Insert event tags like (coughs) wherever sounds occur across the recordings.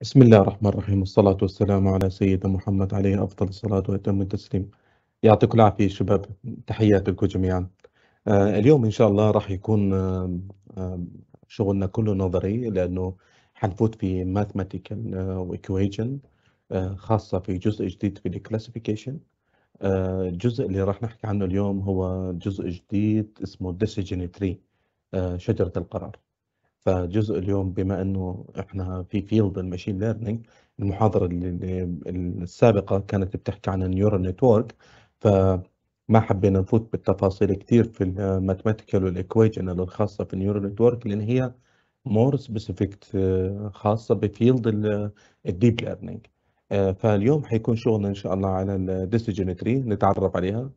بسم الله الرحمن الرحيم والصلاة والسلام على سيدنا محمد عليه أفضل الصلاة وأتم التسليم يعطيكم العافية شباب تحياتكم لكم جميعا اليوم إن شاء الله راح يكون شغلنا كله نظري لأنه حنفوت في mathematical uh, equation خاصة في جزء جديد في الكلاسيفيكيشن الجزء اللي راح نحكي عنه اليوم هو جزء جديد اسمه decision tree شجرة القرار فجزء اليوم بما انه احنا في فيلد المشين ليرنينج المحاضره اللي السابقه كانت بتحكي عن النيورال نتورك فما حبينا نفوت بالتفاصيل كثير في الماتماتيكال والايكويشن الخاصه في النيورال نتورك لان هي مور سبيسيفيك آه، خاصه بفيلد الديب ليرنينج فاليوم حيكون شغلنا ان شاء الله على الديسيجن تري نتعرف عليها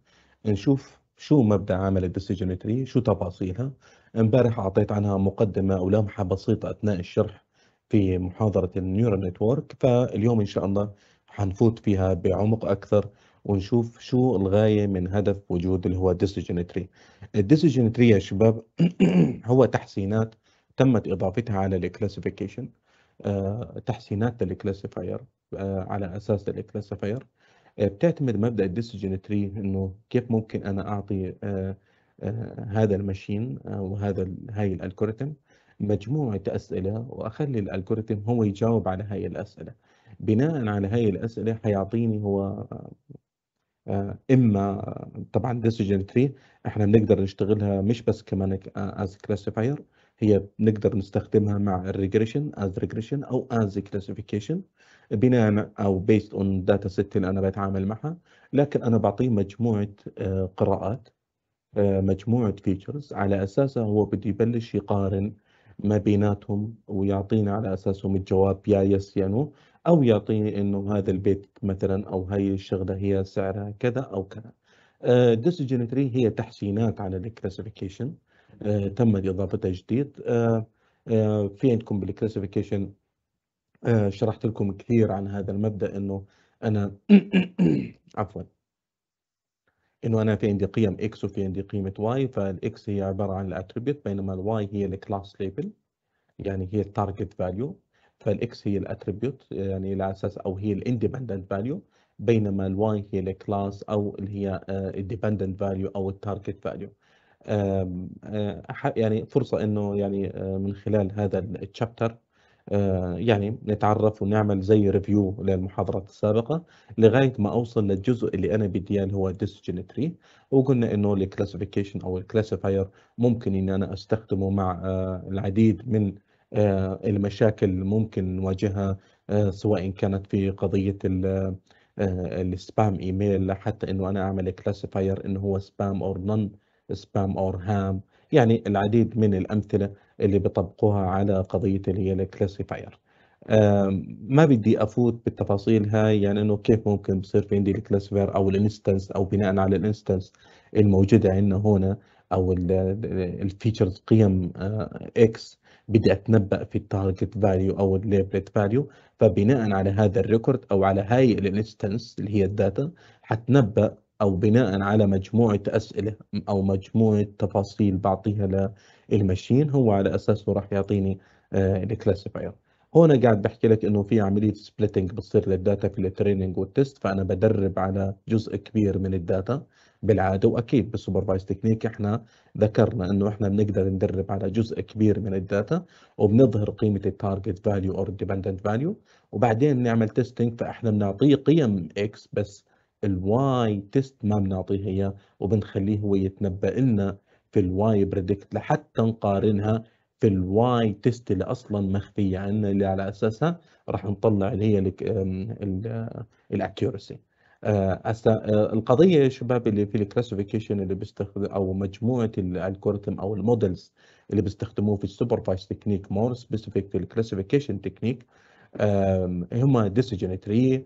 نشوف شو مبدا عمل الديسيجن تري شو تفاصيلها امبارح اعطيت عنها مقدمه او لمحه بسيطه اثناء الشرح في محاضره النيورال نتورك فاليوم ان شاء الله حنفوت فيها بعمق اكثر ونشوف شو الغايه من هدف وجود اللي هو الديسيجن تري الديسيجن تري يا شباب (clears throat) هو تحسينات تمت اضافتها على الكلاسيفيكيشن آه، تحسينات للكلاسيفاير آه، على اساس الكلاسيفاير آه، بتعتمد مبدا الديسيجن تري انه كيف ممكن انا اعطي آه، آه، هذا المشين او هذا هاي الالجوريثم مجموعه اسئله واخلي الالجوريثم هو يجاوب على هاي الاسئله بناء على هاي الاسئله حيعطيني هو اما طبعا ديسيجن تري احنا بنقدر نشتغلها مش بس كمان از كلاسيفاير هي بنقدر نستخدمها مع الريجريشن از ريجريشن او از كلاسيفيكيشن بناء او بيست اون داتا سيت اللي انا بتعامل معها لكن انا بعطيه مجموعه آه، قراءات آه، مجموعه فيتشرز على اساسها هو بده يبلش يقارن ما بيناتهم ويعطينا على اساسهم الجواب يا يس يا نو او يعطيني انه هذا البيت مثلا او هي الشغله هي سعرها كذا او كذا. ديسجن آه، تري هي تحسينات على الكلاسيفيكيشن آه، تمت اضافتها جديد آه، آه، في عندكم بالكلاسيفيكيشن شرحت لكم كثير عن هذا المبدا انه انا (coughs) عفوا انه انا في عندي قيم x وفي عندي قيمه y فالاكس هي عباره عن الاتريبيوت بينما الواي هي الكلاس ليبل يعني هي التارجت فاليو فالاكس هي الاتريبيوت يعني على اساس او هي الاندبندنت فاليو بينما الواي هي الكلاس او اللي هي الديبندنت فاليو او التارجت فاليو آه، يعني فرصة أنه يعني آه، من خلال هذا التشابتر آه، يعني نتعرف ونعمل زي ريفيو للمحاضرات السابقة لغاية ما أوصل للجزء اللي أنا بدي اللي هو ديسجينتري وقلنا إنه الكلاسيفيكيشن أو الكلاسيفاير ممكن إن أنا أستخدمه مع العديد من المشاكل ممكن نواجهها سواء كانت في قضية السبام ايميل حتى انه انا اعمل كلاسيفاير انه هو سبام او نون سبام اور هام يعني العديد من الامثله اللي بيطبقوها على قضيه اللي هي الكلاسيفاير ما بدي افوت بالتفاصيل هاي يعني انه كيف ممكن بصير في عندي الكلاسيفاير او الانستنس او بناء على الانستنس الموجوده عندنا هنا او الفيتشرز قيم اكس آه، بدي اتنبا في التارجت فاليو او الليبلت فاليو فبناء على هذا الريكورد او على هاي الانستنس اللي هي الداتا حتنبا او بناء على مجموعه اسئله او مجموعه تفاصيل بعطيها للمشين هو على اساسه راح يعطيني آه، الكلاسيفاير هون قاعد بحكي لك انه في عمليه سبلتنج بتصير للداتا في التريننج والتست فانا بدرب على جزء كبير من الداتا بالعاده واكيد بالسوبرفايز تكنيك احنا ذكرنا انه احنا بنقدر ندرب على جزء كبير من الداتا وبنظهر قيمه التارجت فاليو اور الديبندنت فاليو وبعدين نعمل تيستنج فاحنا بنعطيه قيم اكس بس الواي تيست ما بنعطيه اياه وبنخليه هو يتنبأ لنا في الواي بريدكت لحتى نقارنها في الواي تيست اللي اصلا مخفيه عنا اللي على اساسها راح نطلع اللي هي آه، الاكيورسي هسه آه، آه، القضيه يا شباب اللي في الكلاسيفيكيشن اللي بيستخدم او مجموعه الالجوريثم او المودلز اللي بيستخدموه في السوبرفايز تكنيك مور سبيسيفيك في الكلاسيفيكيشن تكنيك هم ديسيجن تري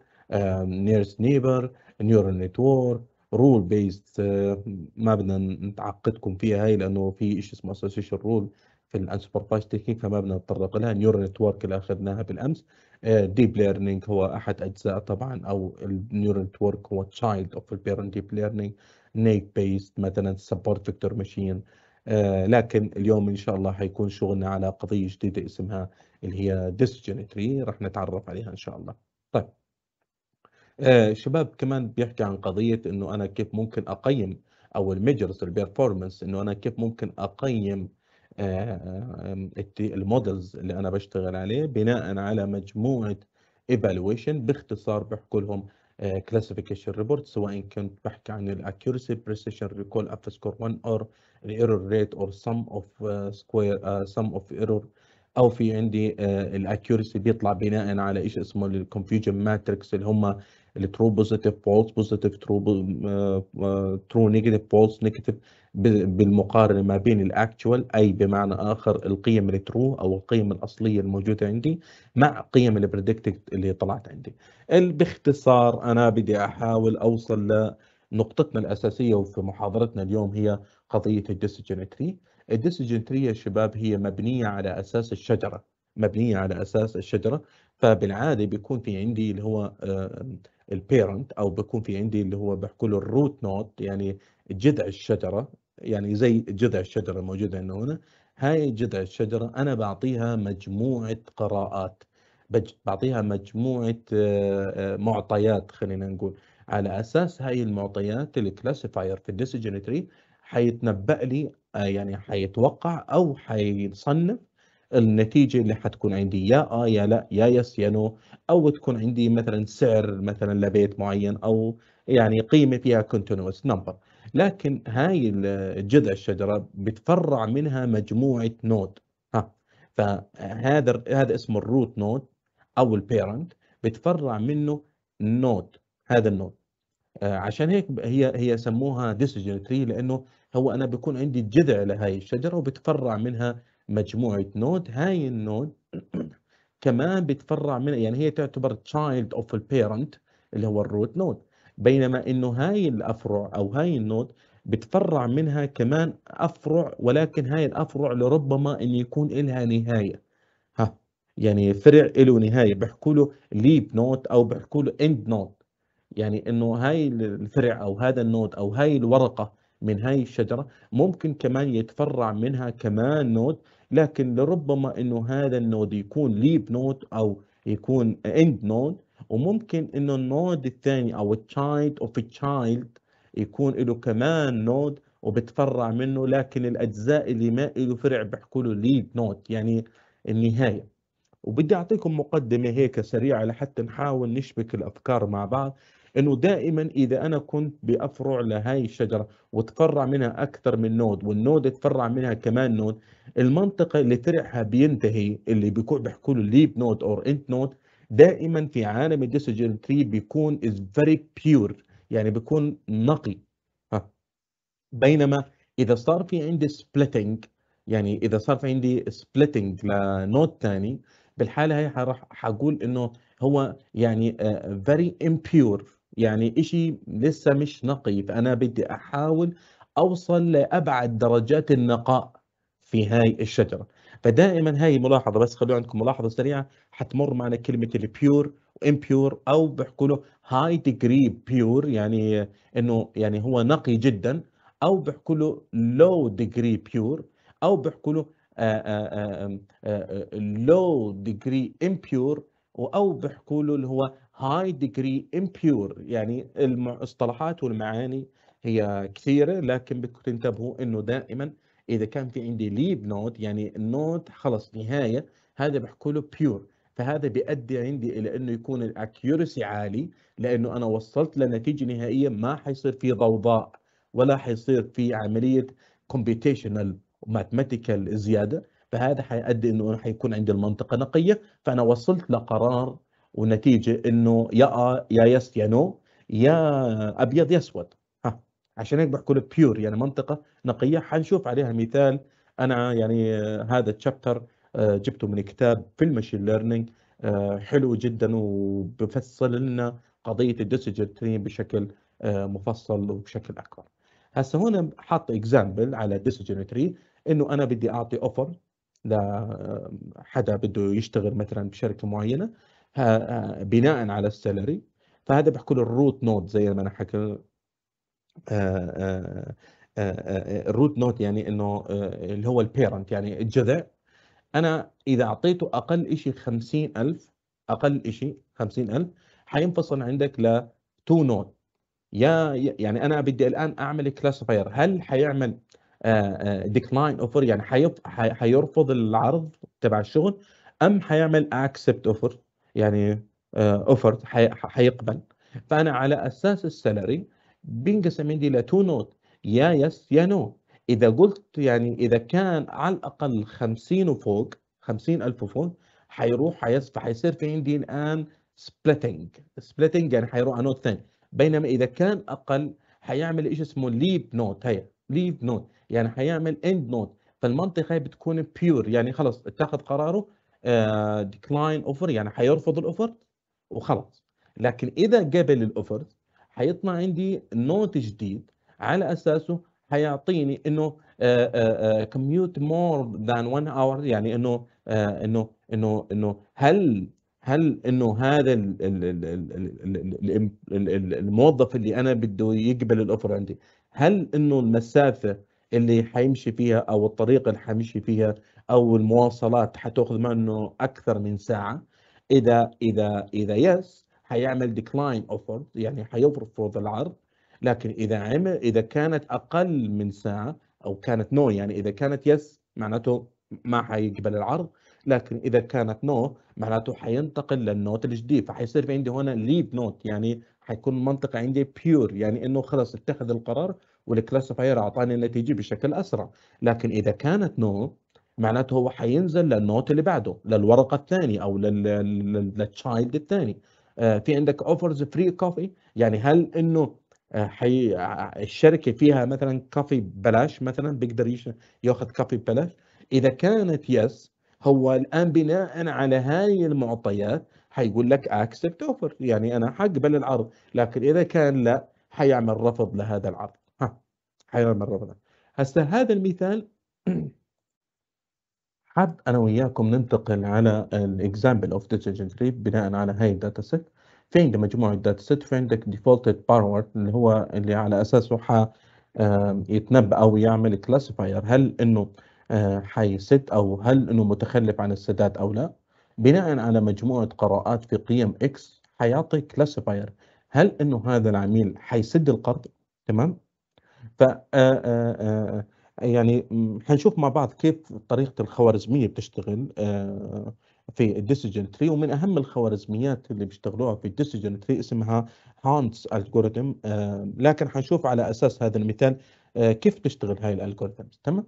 نيرست نيبر نيورال نتورك رول بيست ما بدنا نتعقدكم فيها هي لانه في شيء اسمه اسوسيشن رول في الانسوبرفايز تكنيك فما بدنا نتطرق لها نيورال نتورك اللي اخذناها بالامس ديب آه، ليرنينج هو احد اجزاء طبعا او النيورال نتورك هو تشايلد اوف البيرنت ديب ليرنينج نيك بيست مثلا سبورت فيكتور ماشين لكن اليوم ان شاء الله حيكون شغلنا على قضيه جديده اسمها اللي هي ديسجنتري راح نتعرف عليها ان شاء الله طيب آه شباب كمان بيحكي عن قضيه انه انا كيف ممكن اقيم او الميجرز البيرفورمنس انه انا كيف ممكن اقيم آه, آه، المودلز اللي انا بشتغل عليه بناء على مجموعه ايفالويشن باختصار بحكوا لهم كلاسيفيكيشن آه، ريبورت سواء كنت بحكي عن الاكيورسي بريسيشن ريكول اف سكور 1 اور الايرور ريت اور سم اوف سكوير سم اوف ايرور او في عندي آه، الاكيورسي بيطلع بناء على شيء اسمه الكونفيوجن ماتريكس اللي هم الترو بوزيتيف فولس بوزيتيف ترو ترو نيجاتيف فولس نيجاتيف بالمقارنه ما بين الاكتوال اي بمعنى اخر القيم الترو او القيم الاصليه الموجوده عندي مع قيم البريدكتد اللي طلعت عندي باختصار انا بدي احاول اوصل لنقطتنا الاساسيه وفي محاضرتنا اليوم هي قضيه الديسجن تري الديسجن تري يا شباب هي مبنيه على اساس الشجره مبنيه على اساس الشجره فبالعاده بيكون في عندي اللي هو آه، البيرنت او بكون في عندي اللي هو بحكوا له الروت نوت يعني جذع الشجره يعني زي جذع الشجره الموجوده هنا هنا هاي جذع الشجره انا بعطيها مجموعه قراءات بعطيها مجموعه آه، آه، معطيات خلينا نقول على اساس هاي المعطيات الكلاسيفاير في الديسجن تري حيتنبأ لي آه، يعني حيتوقع او حيصنف النتيجه اللي حتكون عندي يا اه يا لا يا يس يا نو او تكون عندي مثلا سعر مثلا لبيت معين او يعني قيمه فيها كونتينوس نمبر لكن هاي الجذع الشجره بتفرع منها مجموعه نود ها فهذا هذا اسمه الروت نود او البيرنت بتفرع منه نود هذا النود آه، عشان هيك هي هي سموها ديسجن تري لانه هو انا بكون عندي جذع لهي الشجره وبتفرع منها مجموعه نود هاي النود (clears throat) كمان بتفرع من يعني هي تعتبر تشايلد اوف البيرنت اللي هو الروت نود بينما انه هاي الافرع او هاي النود بتفرع منها كمان افرع ولكن هاي الافرع لربما ان يكون لها نهايه ها يعني فرع له نهايه بحكوا له ليب نوت او بحكوا له اند نوت يعني انه هاي الفرع او هذا النود او هاي الورقه من هاي الشجره ممكن كمان يتفرع منها كمان نود لكن لربما انه هذا النود يكون ليب نود او يكون اند نود وممكن انه النود الثاني او التشايلد اوف تشايلد يكون له كمان نود وبتفرع منه لكن الاجزاء اللي ما له فرع بحكوا له ليد نود يعني النهايه وبدي اعطيكم مقدمه هيك سريعه لحتى نحاول نشبك الافكار مع بعض انه دائما اذا انا كنت بافرع لهاي الشجره وتفرع منها اكثر من نود والنود تفرع منها كمان نود المنطقه اللي ترعها بينتهي اللي بيحكوا له ليب نود اور انت نود دائما في عالم الديسجن تري بيكون از فيري بيور يعني بيكون نقي ها. بينما اذا صار في عندي سبلتنج يعني اذا صار في عندي سبلتنج لنود ثاني بالحاله هي راح حقول انه هو يعني فيري آه، امبيور يعني إشي لسه مش نقي فأنا بدي أحاول أوصل لأبعد درجات النقاء في هاي الشجرة فدائما هاي ملاحظة بس خلوا عندكم ملاحظة سريعة حتمر معنا كلمة البيور وامبيور أو بيحكوا له هاي ديجري بيور يعني إنه يعني هو نقي جدا أو بيحكوا له لو ديجري بيور أو بيحكوا له لو ديجري امبيور او بيحكوا له اللي هو هاي ديجري امبيور يعني المصطلحات والمعاني هي كثيره لكن بدكم تنتبهوا انه دائما اذا كان في عندي ليب نوت يعني النوت خلص نهايه هذا بحكوا له بيور فهذا بيؤدي عندي الى انه يكون الاكيورسي عالي لانه انا وصلت لنتيجه نهائيه ما حيصير في ضوضاء ولا حيصير في عمليه كومبيتيشنال ماثماتيكال زياده فهذا حيؤدي انه حيكون عندي المنطقه نقيه فانا وصلت لقرار والنتيجه انه يا يا يس يا نو يا ابيض يا اسود ها عشان هيك بحكوا بيور يعني منطقه نقيه حنشوف عليها مثال انا يعني هذا الشابتر جبته من كتاب في المشين ليرنينج حلو جدا وبفصل لنا قضيه الديسجن بشكل مفصل وبشكل اكبر هسه هنا حاط اكزامبل على الديسجن تري انه انا بدي اعطي اوفر لحدا بده يشتغل مثلا بشركه معينه بناء على السالري فهذا بحكوا له الروت نود زي ما انا حكى الروت آه، نود آه، آه، يعني انه اللي هو البيرنت يعني الجذع انا اذا اعطيته اقل شيء 50000 اقل شيء 50000 حينفصل عندك ل 2 نود يا يعني انا بدي الان اعمل كلاسيفاير هل حيعمل ديكلاين اوفر يعني حيرفض العرض تبع الشغل ام حيعمل اكسبت اوفر يعني اوفر آه، حيقبل فانا على اساس السالري بينقسم عندي الى تو نوت يا يس يا نو اذا قلت يعني اذا كان على الاقل 50 وفوق 50 الف وفوق حيروح حيس فحيصير في عندي الان سبلتنج سبلتنج يعني حيروح نوت ثاني بينما اذا كان اقل حيعمل شيء اسمه ليب نوت هي ليب نوت يعني حيعمل اند نوت فالمنطقه هي بتكون بيور يعني خلاص اتخذ قراره ديكلاين اوفر يعني حيرفض الاوفر وخلاص لكن اذا قبل الاوفر حيطلع عندي نوت جديد على اساسه حيعطيني انه كميوت مور ذان 1 اور يعني انه انه انه انه هل هل انه هذا الموظف اللي انا بده يقبل الاوفر عندي هل انه المسافه اللي حيمشي فيها او الطريقه اللي حيمشي فيها او المواصلات حتاخذ منه اكثر من ساعه اذا اذا اذا يس حيعمل ديكلاين اوفر يعني حيرفض العرض لكن اذا عمل اذا كانت اقل من ساعه او كانت نو no يعني اذا كانت يس معناته ما حيقبل العرض لكن اذا كانت نو no معناته حينتقل للنوت الجديد فحيصير في عندي هنا ليف نوت يعني حيكون المنطقه عندي بيور يعني انه خلص اتخذ القرار والكلاسيفاير اعطاني النتيجه بشكل اسرع لكن اذا كانت نو no معناته هو حينزل للنوت اللي بعده للورقه الثانيه او للتشايلد الثاني آه، في عندك اوفرز فري كوفي يعني هل انه آه، حي... الشركه فيها مثلا كافي ببلاش مثلا بيقدر ياخذ كافي ببلاش اذا كانت يس هو الان بناء على هاي المعطيات حيقول لك اكسبت اوفر يعني انا حقبل العرض لكن اذا كان لا حيعمل رفض لهذا العرض ها حيعمل رفض هسه هذا المثال حاب انا وياكم ننتقل على الاكزامبل اوف ديسيجن تري بناء على هاي الداتا سيت في عندي مجموعه داتا سيت في عندك ديفولتد باور اللي هو اللي على اساسه ح يتنبأ او يعمل كلاسيفاير هل انه حي آه، حيسد او هل انه متخلف عن السداد او لا بناء على مجموعه قراءات في قيم اكس حيعطي كلاسيفاير هل انه هذا العميل حيسد القرض تمام ف آه، آه، يعني حنشوف مع بعض كيف طريقه الخوارزميه بتشتغل آه، في الديسيجن تري ومن اهم الخوارزميات اللي بيشتغلوها في الديسيجن تري اسمها هانتس الجوريثم آه، لكن حنشوف على اساس هذا المثال آه، كيف تشتغل هاي الالجوريثم تمام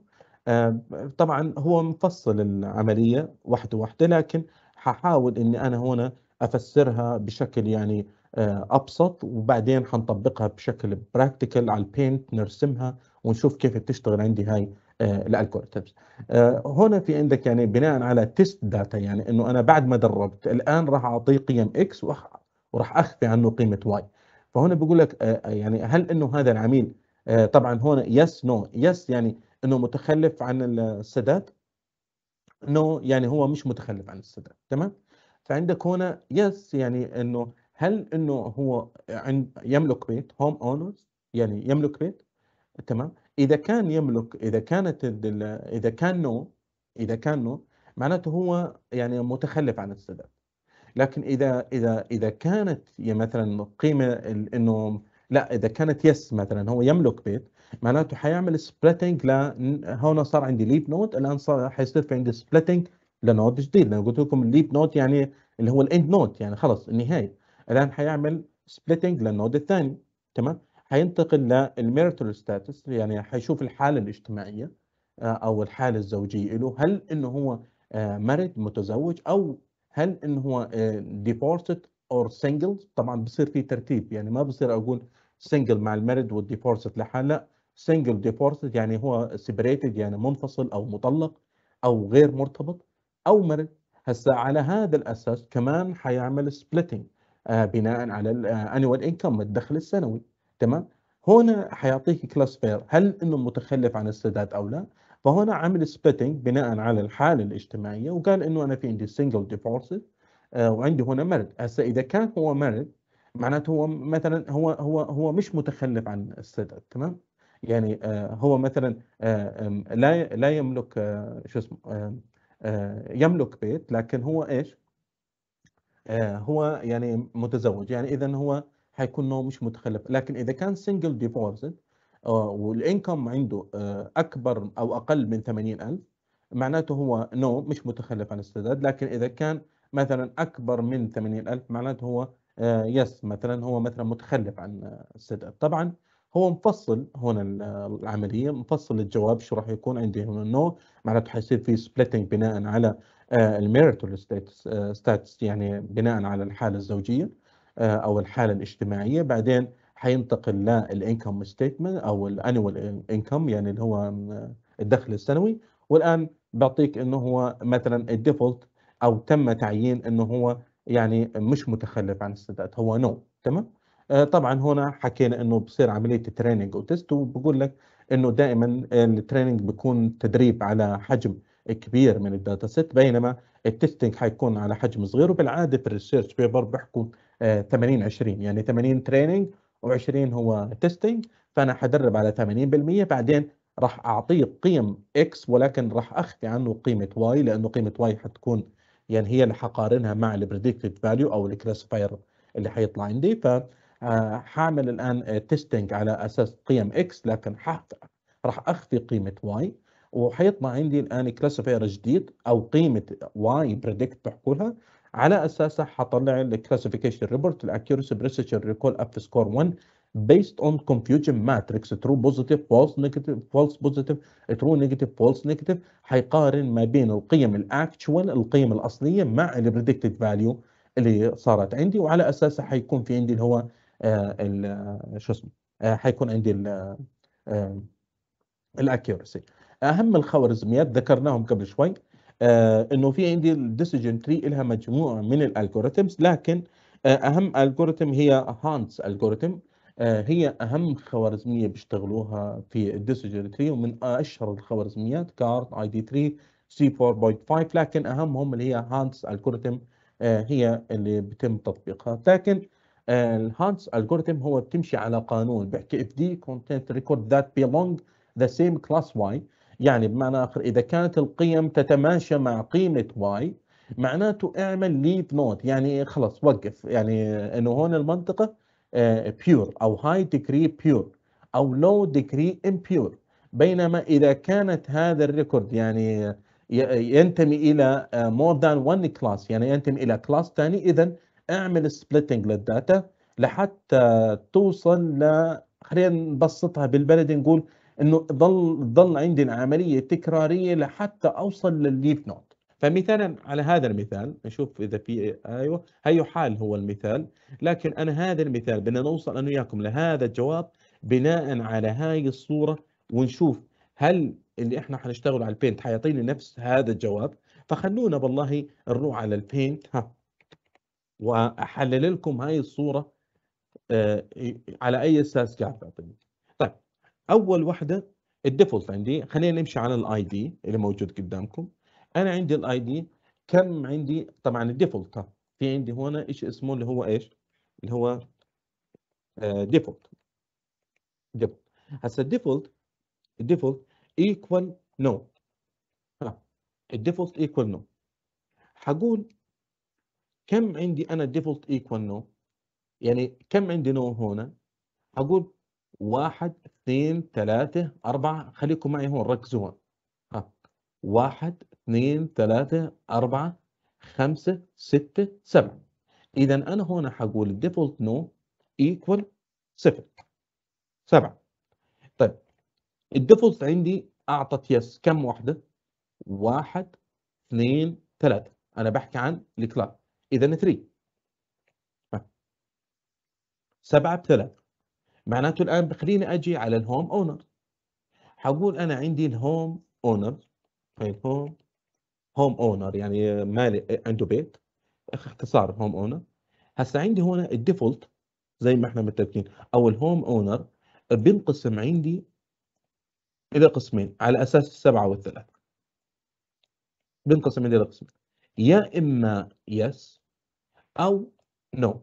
طبعا هو مفصل العمليه واحده واحده لكن ححاول اني انا هنا افسرها بشكل يعني ابسط وبعدين حنطبقها بشكل براكتيكال على البينت نرسمها ونشوف كيف بتشتغل عندي هاي آه، الالجوريثمز آه، هنا في عندك يعني بناء على تيست داتا يعني انه انا بعد ما دربت الان راح اعطيه قيم اكس وراح اخفي عنه قيمه واي فهنا بقول لك آه، يعني هل انه هذا العميل طبعا هنا يس نو يس يعني انه متخلف عن السداد نو no يعني هو مش متخلف عن السداد تمام فعندك هنا يس يعني انه هل انه هو عند يملك بيت هوم اونرز يعني يملك بيت تمام اذا كان يملك اذا كانت اذا كان نو اذا كان نو معناته هو يعني متخلف عن السداد لكن اذا اذا اذا كانت مثلا قيمه انه لا اذا كانت يس مثلا هو يملك بيت معناته حيعمل سبلتنج ل هون صار عندي ليب نوت الان صار حيصير في عندي سبلتنج لنود جديد لان قلت لكم الليب نوت يعني اللي هو الاند نوت يعني خلص النهايه الان حيعمل سبلتنج للنود الثاني تمام هينتقل للميرتل ستاتس يعني حيشوف الحاله الاجتماعيه آه، او الحاله الزوجيه له هل انه هو مرد آه، متزوج او هل انه هو ديفورسد اور سنجل طبعا بصير في ترتيب يعني ما بصير اقول سنجل مع المرد والديفورسد لحاله لا سنجل ديفورسد يعني هو سيبريتد يعني منفصل او مطلق او غير مرتبط او مرد هسا على هذا الاساس كمان حيعمل سبليتنج آه، بناء على الانيوال انكم الدخل السنوي تمام هنا حيعطيك كلاسفير هل انه متخلف عن السداد او لا فهنا عمل سبيتنج بناء على الحاله الاجتماعيه وقال انه انا في عندي سنجل ديفورسز آه، وعندي هنا مرض هسه اذا كان هو مرض معناته هو مثلا هو هو هو مش متخلف عن السداد تمام يعني آه، هو مثلا آه، لا لا يملك شو اسمه يملك بيت لكن هو ايش هو يعني متزوج يعني اذا هو حيكون نوع مش متخلف لكن اذا كان سنجل ديبوزيت آه، والانكم عنده آه، اكبر او اقل من 80000 معناته هو نو مش متخلف عن السداد لكن اذا كان مثلا اكبر من 80000 معناته هو يس آه، مثلا هو مثلا متخلف عن السداد طبعا هو مفصل هنا العمليه مفصل الجواب شو راح يكون عندي هنا نو معناته حيصير في سبلتنج بناء على الميريتال ستاتس يعني بناء على الحاله الزوجيه آه، او الحاله الاجتماعيه بعدين حينتقل للانكم ستيتمنت او الانوال انكم يعني اللي هو الدخل السنوي والان بعطيك انه هو مثلا الديفولت او تم تعيين انه هو يعني مش متخلف عن السداد هو نو تمام آه، طبعا هنا حكينا انه بصير عمليه تريننج وتست وبقول لك انه دائما التريننج بيكون تدريب على حجم كبير من الداتا سيت بينما التستنج حيكون على حجم صغير وبالعاده في الريسيرش بيبر بيحكوا 80 20 يعني 80 تريننج و20 هو تيستنج فانا حدرب على 80% بعدين راح اعطيه قيم اكس ولكن راح اخفي عنه قيمه واي لانه قيمه واي حتكون يعني هي اللي حقارنها مع البريدكتد فاليو او الكلاسيفاير اللي حيطلع عندي ف آه، حاعمل الان تيستنج على اساس قيم اكس لكن راح اخفي قيمه واي وحيطلع عندي الان كلاسيفاير جديد او قيمه واي بريدكت بحكولها على اساسه حطلع الكلاسيفيكيشن ريبورت الاكيورسي بريسيشن ريكول اف سكور 1 based on confusion matrix true positive false negative false positive true negative false negative حيقارن ما بين القيم الاكتشوال القيم الاصليه مع البريدكتد فاليو اللي صارت عندي وعلى اساسها حيكون في عندي اللي هو آه، آه، شو اسمه آه، حيكون عندي الاكيورسي اهم الخوارزميات ذكرناهم قبل شوي آه، انه في عندي الديسيجن تري لها مجموعه من الالجوريثمز لكن آه، اهم الجوريثم هي هانتس الجوريثم آه، هي اهم خوارزميه بيشتغلوها في الديسيجن تري ومن اشهر الخوارزميات كارت اي دي 3 سي 4.5 لكن اهمهم اللي هي هانتس الجوريثم هي اللي بيتم تطبيقها لكن الهانتس الجوريثم هو بتمشي على قانون بيحكي اف دي content record that belong the same class y يعني بمعنى آخر إذا كانت القيم تتماشى مع قيمة واي معناته اعمل ليف نوت يعني خلص وقف يعني انه هون المنطقه بيور آه، او هاي ديجري بيور او لو ديجري امبيور بينما اذا كانت هذا الريكورد يعني ينتمي الى مور ذان 1 كلاس يعني ينتمي الى كلاس ثاني اذا اعمل سبلتنج للداتا لحتى توصل ل خلينا نبسطها بالبلدي نقول انه ضل ضل عندنا عمليه تكراريه لحتى اوصل للليف نوت فمثالا على هذا المثال نشوف اذا في ايوه هي حال هو المثال لكن انا هذا المثال بدنا نوصل انا وياكم لهذا الجواب بناء على هاي الصوره ونشوف هل اللي احنا حنشتغل على البينت حيعطيني نفس هذا الجواب فخلونا بالله نروح على البينت ها واحلل لكم هاي الصوره آه، على اي اساس قاعد تعطيني اول وحده الديفولت عندي خلينا نمشي على الاي دي اللي موجود قدامكم انا عندي الاي دي كم عندي طبعا الديفولت في عندي هنا ايش اسمه اللي هو ايش اللي هو آه، ديفولت ديفولت هسه الديفولت الديفولت ايكوال نو الديفولت ايكوال نو حقول كم عندي انا الديفولت ايكوال نو يعني كم عندي نو هنا اقول واحد اثنين ثلاثة أربعة خليكم معي هون ركزوا هون ها. واحد اثنين ثلاثة أربعة خمسة ستة سبعة إذا أنا هون حقول الديفولت نو ايكوال صفر سبعة طيب الديفولت عندي أعطت يس كم واحدة؟ واحد اثنين ثلاثة أنا بحكي عن الكلاس إذا 3 سبعة بثلاثة معناته الان خليني اجي على الهوم اونر حقول انا عندي الهوم اونر الهوم هوم اونر يعني مالك عنده بيت اختصار هوم اونر هسه عندي هنا الديفولت زي ما احنا متفقين او الهوم اونر بينقسم عندي الى قسمين على اساس السبعه والثلاثه بينقسم الى قسمين يا اما يس او نو no.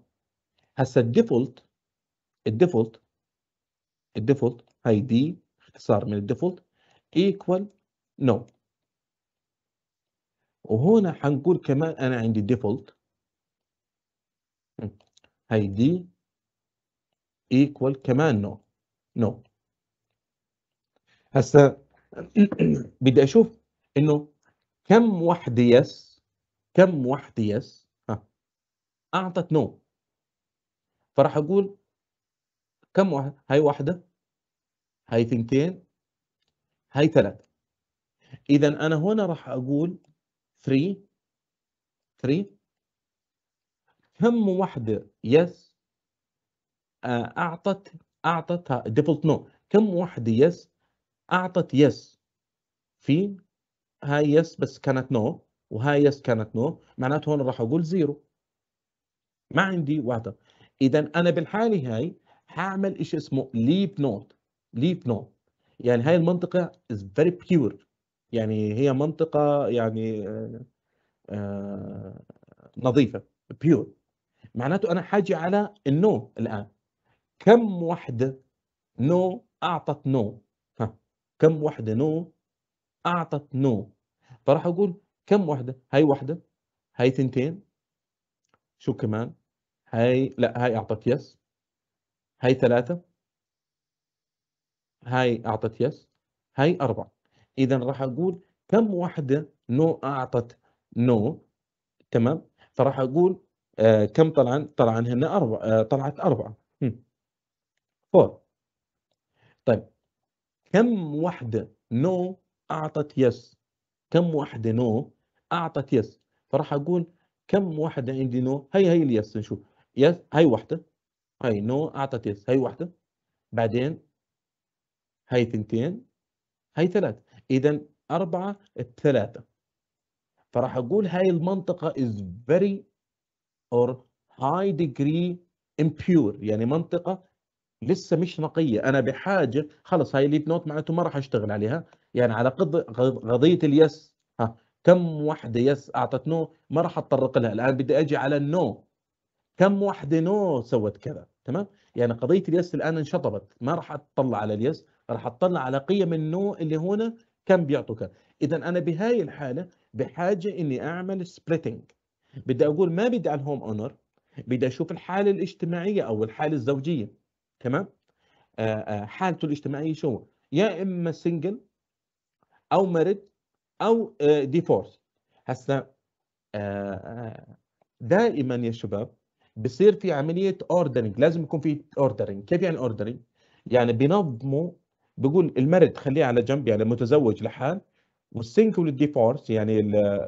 هسه الديفولت الديفولت الديفولت هاي دي اختصار من الديفولت ايكوال نو وهنا حنقول كمان انا عندي ديفولت هاي دي ايكوال كمان نو نو هسه بدي اشوف انه كم وحده يس كم وحده يس ها اعطت نو فراح اقول كم واحد هاي واحده هاي ثنتين هاي ثلاثه اذا انا هنا راح اقول 3 3 كم واحده يس آه، اعطت اعطت ديفولت نو كم واحده يس اعطت يس في هاي يس بس كانت نو وهاي يس كانت نو معناته هون راح اقول زيرو ما عندي واحده اذا انا بالحاله هاي هعمل شيء اسمه ليب نود ليب نود يعني هاي المنطقه از فيري بيور يعني هي منطقه يعني آه, آه، نظيفه بيور معناته انا حاجي على النو الان كم وحده نو اعطت نو ها كم وحده نو اعطت نو فراح اقول كم وحده هاي وحده هاي ثنتين شو كمان هاي لا هاي اعطت يس هاي ثلاثة هاي أعطت يس هاي أربعة إذا راح أقول كم واحدة نو أعطت نو تمام فراح أقول آه كم طلعن طلعن هنا أربعة آه طلعت أربعة فور طيب كم واحدة نو أعطت يس كم واحدة نو أعطت يس فراح أقول كم واحدة عندي نو هي هي اليس نشوف يس هي واحدة هاي نو اعطت يس هاي واحده بعدين هاي ثنتين هاي ثلاث اذا اربعه الثلاثه فراح اقول هاي المنطقه is very or high degree impure يعني منطقه لسه مش نقيه انا بحاجه خلص هاي ليب نوت معناته ما راح اشتغل عليها يعني على قضيه اليس ها كم واحده يس اعطت نو ما راح اتطرق لها الان بدي اجي على النو كم واحده نو سوت كذا تمام يعني قضيه اليس الان انشطبت ما راح اطلع على اليس راح اطلع على قيم النو اللي هنا كم بيعطوا كم اذا انا بهاي الحاله بحاجه اني اعمل سبريتنج بدي اقول ما بدي على الهوم اونر بدي اشوف الحاله الاجتماعيه او الحاله الزوجيه تمام آه، آه، حالته الاجتماعيه شو يا اما سنجل او مرد او ديفورس آه، هسه دائما يا شباب بصير في عمليه اوردرنج لازم يكون في اوردرنج كيف يعني اوردرنج يعني بينظموا بقول المرد خليه على جنب يعني متزوج لحال والسينك والديفورس يعني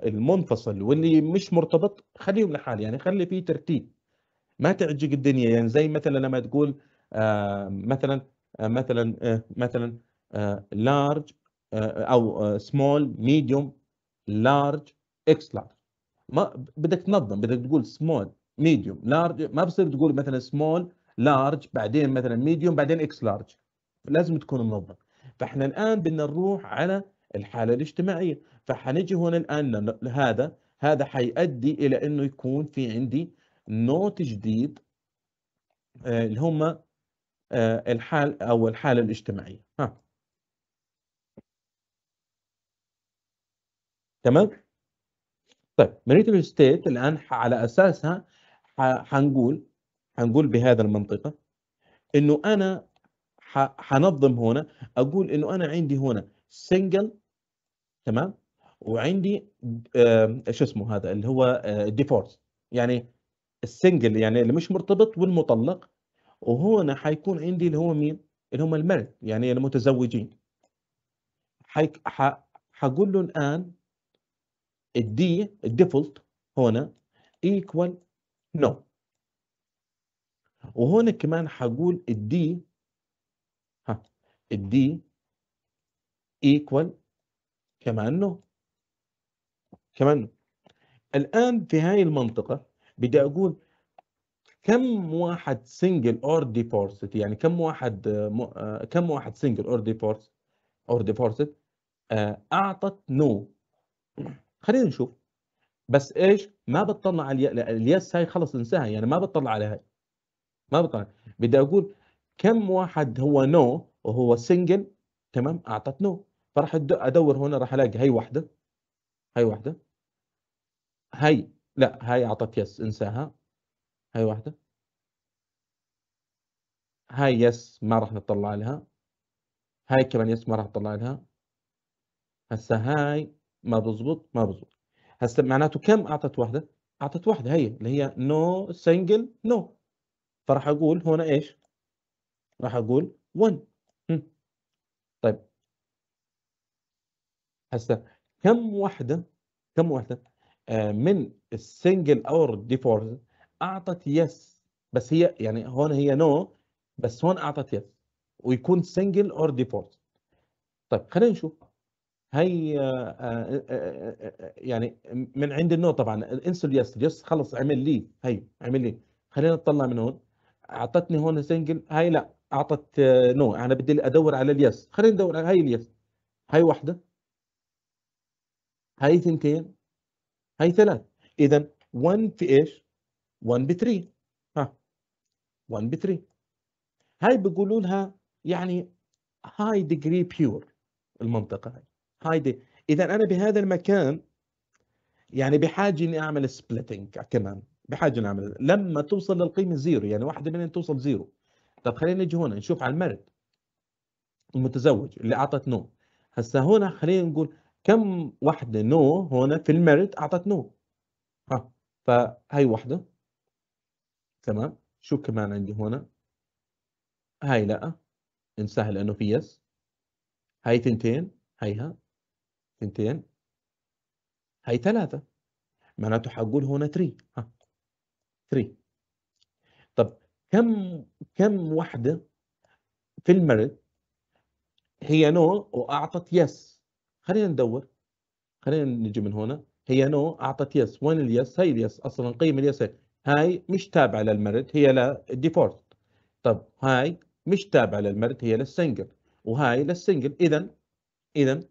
المنفصل واللي مش مرتبط خليهم لحال يعني خلي في ترتيب ما تعجق الدنيا يعني زي مثلا لما تقول آه مثلا آه مثلا آه مثلا لارج آه، آه، او سمول ميديوم لارج اكس لارج ما بدك تنظم بدك تقول سمول ميديوم لارج ما بصير تقول مثلا سمول لارج بعدين مثلا ميديوم بعدين اكس لارج لازم تكون منظم فاحنا الان بدنا نروح على الحاله الاجتماعيه فحنجي هنا الان لهذا هذا حيؤدي الى انه يكون في عندي نوت جديد آه، اللي هم آه، الحال او الحاله الاجتماعيه ها تمام طيب مريتال ستيت الان على اساسها حنقول حنقول بهذا المنطقة انه انا حنظم هنا اقول انه انا عندي هنا سنجل تمام وعندي آه، شو اسمه هذا اللي هو ديفورس آه، يعني السنجل يعني اللي مش مرتبط والمطلق وهنا حيكون عندي اللي هو مين اللي هم المرد يعني المتزوجين حيك ح... حقول له الان الدي الديفولت هنا ايكوال نو no. وهون كمان حقول الدي ها الدي ايكوال كمان نو كمان نو الان في هاي المنطقه بدي اقول كم واحد سنجل اور ديبورست يعني كم واحد آه، كم واحد سنجل اور ديبورست اور ديبورست اعطت نو no. خلينا نشوف بس ايش ما بتطلع على الياس هاي خلص انساها يعني ما بتطلع على هاي ما بتطلع بدي اقول كم واحد هو نو وهو سنجل تمام اعطت نو فراح ادور هنا راح الاقي هي واحده هي واحده هي لا هاي اعطت يس انساها هاي واحده هاي يس ما راح نطلع لها هاي كمان يس ما راح نطلع لها هسه هاي ما بزبط ما بزبط هسه معناته كم اعطت وحده؟ اعطت وحده هي اللي هي نو سنجل نو فراح اقول هنا ايش؟ راح اقول 1 طيب هسه كم وحده كم وحده آه من السنجل اور ديفورز اعطت يس بس هي يعني هون هي نو no بس هون اعطت يس ويكون سنجل اور ديفورز طيب خلينا نشوف هي آه، آه، آه، يعني من عند النوع طبعا الانسول يس يس خلص عمل لي هي عمل لي خلينا نطلع من هون اعطتني هون سنجل هاي لا اعطت نو انا بدي ادور على اليس خلينا ندور على هاي اليس هاي وحده هاي ثنتين هاي ثلاث اذا 1 في ايش 1 ب 3 ها 1 ب 3 هاي بيقولوا لها يعني هاي ديجري بيور المنطقه هاي هايدي اذا انا بهذا المكان يعني بحاجه اني اعمل سبلتنج كمان بحاجه نعمل لما توصل للقيمه زيرو يعني واحده منهم توصل زيرو طب خلينا نجي هون نشوف على المرد المتزوج اللي اعطت نو هسا هون خلينا نقول كم وحده نو هون في المرد اعطت نو ها فهي وحده تمام شو كمان عندي هون هاي لا انسهل لانه في يس هاي تنتين هيها اثنتين هي ثلاثة معناته حقول هنا 3 ها 3 طب كم كم وحدة في المرد هي نو واعطت يس خلينا ندور خلينا نجي من هنا هي نو اعطت يس وين اليس هي اليس اصلا قيم اليس هي هاي مش تابعة للمرد هي للديفولت طب هاي مش تابعة للمرد هي للسنجل وهاي للسنجل اذا اذا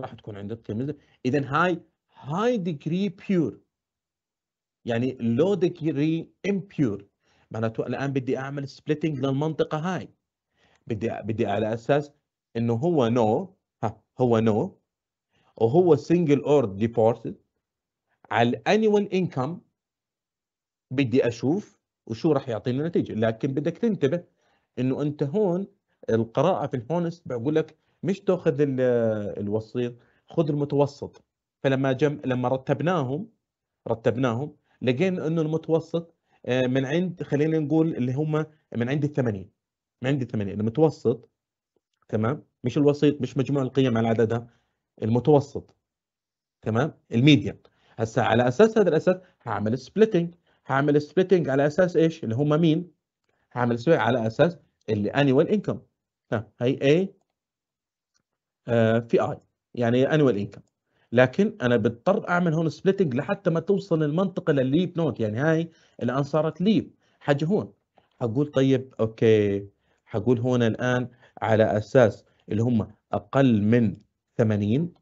راح تكون عندك كلمه اذا هاي هاي ديجري بيور يعني لو ديجري امبيور معناته الان بدي اعمل سبليتنج للمنطقه هاي بدي بدي على اساس انه هو نو no, ها هو نو no, وهو سنجل اور ديبورتد على الانيوال انكم بدي اشوف وشو راح يعطيني نتيجه لكن بدك تنتبه انه انت هون القراءه في الهونست بقول لك مش تاخذ الوسيط خذ المتوسط فلما جم لما رتبناهم رتبناهم لقينا انه المتوسط آه، من عند خلينا نقول اللي هم من عند ال 80 من عند ال 80 المتوسط تمام مش الوسيط مش مجموع القيم على عددها المتوسط تمام الميديا هسه على اساس هذا الاساس هعمل سبليتنج هعمل سبليتنج على اساس ايش اللي هم مين هعمل على اساس الانيوال انكم هي A آه، في اي يعني انوال انكم لكن انا بضطر اعمل هون سبليتنج لحتى ما توصل المنطقه للليب نوت يعني هاي الان صارت ليب حاجه هون حقول طيب اوكي حقول هون الان على اساس اللي هم اقل من 80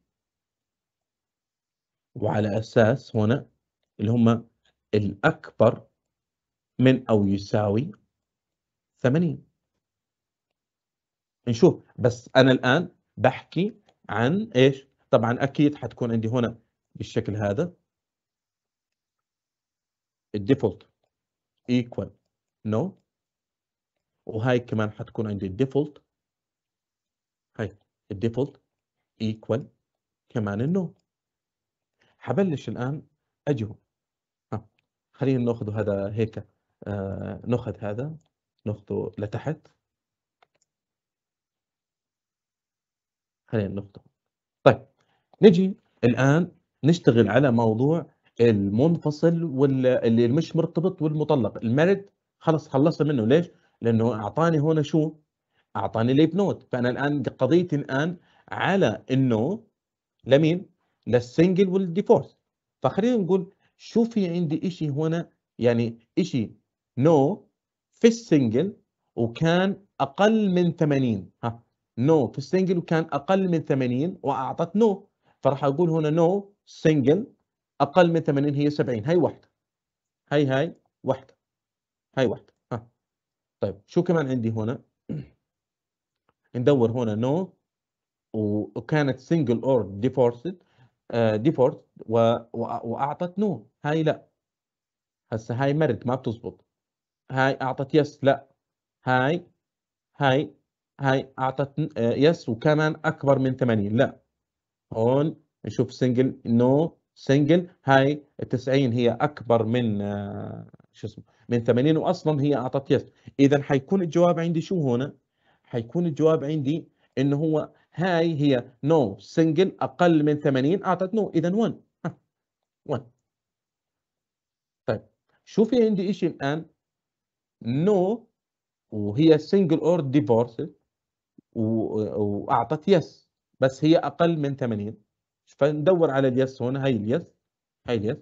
وعلى اساس هنا اللي هم الاكبر من او يساوي 80 نشوف بس انا الان بحكي عن ايش طبعا اكيد حتكون عندي هنا بالشكل هذا الديفولت ايكوال نو وهاي كمان حتكون عندي الديفولت هاي الديفولت ايكوال كمان النو حبلش الان اجهم خلينا ناخذ هذا هيك آه ناخذ هذا ناخذه لتحت خلينا نخطب طيب نجي الان نشتغل على موضوع المنفصل واللي مش مرتبط والمطلق المرد خلص خلصنا منه ليش لانه اعطاني هنا شو اعطاني ليب نوت فانا الان قضيتي الان على انه لمين للسنجل والديفورس فخلينا نقول شو في عندي اشي هنا يعني اشي نو no في السنجل وكان اقل من 80 ها نو في السنجل وكان اقل من 80 واعطت نو فراح اقول هنا نو سنجل اقل من 80 هي 70 هي واحده هي هاي واحده هاي واحده ها طيب شو كمان عندي هنا (clears throat) ندور هنا نو وكانت سنجل اور ديفورسد ديفورت واعطت نو هاي لا هسه هاي مرت ما بتزبط هاي اعطت يس لا هاي هاي هاي اعطت يس آه، وكمان اكبر من 80 لا هون نشوف سنجل نو سنجل هاي 90 هي اكبر من آه، شو اسمه من 80 واصلا هي اعطت يس اذا حيكون الجواب عندي شو هنا حيكون الجواب عندي انه هو هاي هي نو no. سنجل اقل من 80 اعطت نو no. اذا 1 1 طيب شو في عندي شيء الان نو no. وهي سنجل اور ديفورس واعطت يس بس هي اقل من 80 فندور على اليس هون هاي اليس هاي اليس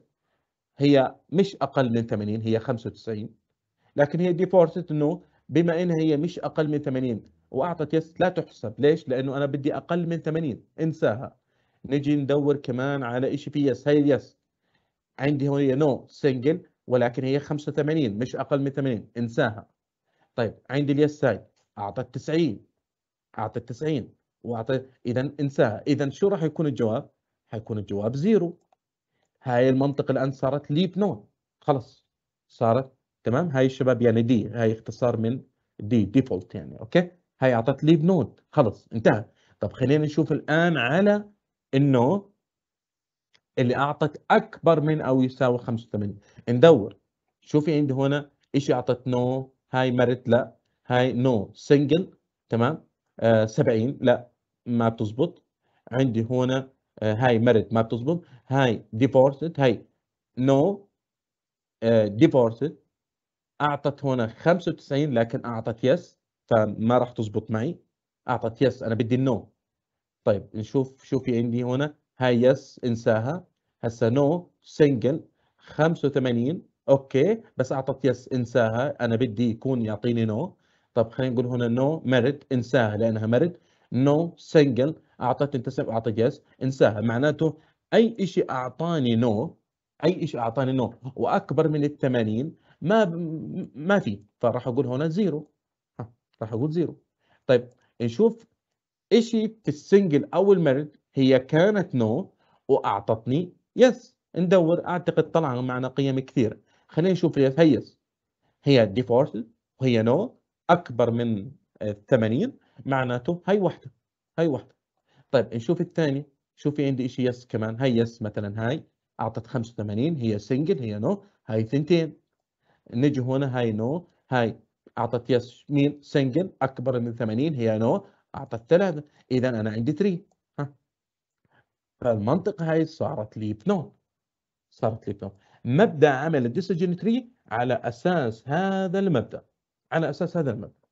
هي مش اقل من 80 هي 95 لكن هي ديفورست انه بما انها هي مش اقل من 80 واعطت يس لا تحسب ليش؟ لانه انا بدي اقل من 80 انساها نجي ندور كمان على شيء في يس هاي اليس عندي هون هي نو سنجل ولكن هي 85 مش اقل من 80 انساها طيب عندي اليس هاي اعطت 90 اعطيت 90 واعطيت اذا انساها اذا شو راح يكون الجواب؟ حيكون الجواب زيرو هاي المنطقه الان صارت ليب نون خلص صارت تمام هاي الشباب يعني دي هاي اختصار من دي ديفولت يعني اوكي هاي اعطت ليب نود خلص انتهى طب خلينا نشوف الان على النود اللي اعطت اكبر من او يساوي 85 ندور شوفي عندي هنا شيء اعطت نو هاي مرت لا هاي نو سنجل تمام 70 آه، لا ما بتزبط عندي هنا آه، هاي مرت ما بتزبط هاي ديبورتد هاي نو ديبورتد آه، اعطت هنا 95 لكن اعطت يس فما راح تزبط معي اعطت يس انا بدي النو طيب نشوف شو في عندي هنا هاي يس انساها هسه نو سنجل 85 اوكي بس اعطت يس انساها انا بدي يكون يعطيني نو طب خلينا نقول هنا نو ميريت انساها لانها ميريت نو سنجل اعطتني انتسب اعطى يس انساها معناته اي شيء اعطاني نو اي شيء اعطاني نو واكبر من ال 80 ما ما في فراح اقول هنا زيرو راح اقول زيرو طيب نشوف شيء في السنجل او الميرت هي كانت نو واعطتني يس ندور اعتقد طلع معنا قيم كثير خلينا نشوف يس هي يس هي ديفورت وهي نو اكبر من 80 معناته هي وحده هي وحده طيب نشوف الثانيه شو في عندي شيء يس كمان هي يس مثلا هاي اعطت 85 هي سنجل هي نو هاي ثنتين نجي هنا هاي نو هاي اعطت يس مين سنجل اكبر من 80 هي نو اعطت ثلاثه اذا انا عندي 3 ها فالمنطقه هاي صارت لي نو صارت لي نو مبدا عمل الديسجن 3 على اساس هذا المبدا على اساس هذا المبدا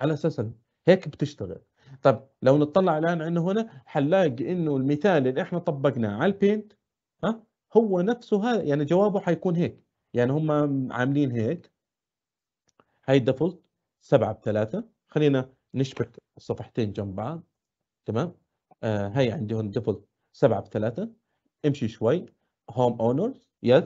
على اساس هيك بتشتغل طب لو نطلع الان عندنا هنا حنلاقي انه المثال اللي احنا طبقناه على البينت ها هو نفسه هذا يعني جوابه حيكون هيك يعني هم عاملين هيك هاي الديفولت 7 بثلاثة خلينا نشبك الصفحتين جنب بعض تمام آه هاي عندي هون ديفولت 7 بثلاثة امشي شوي هوم اونرز يس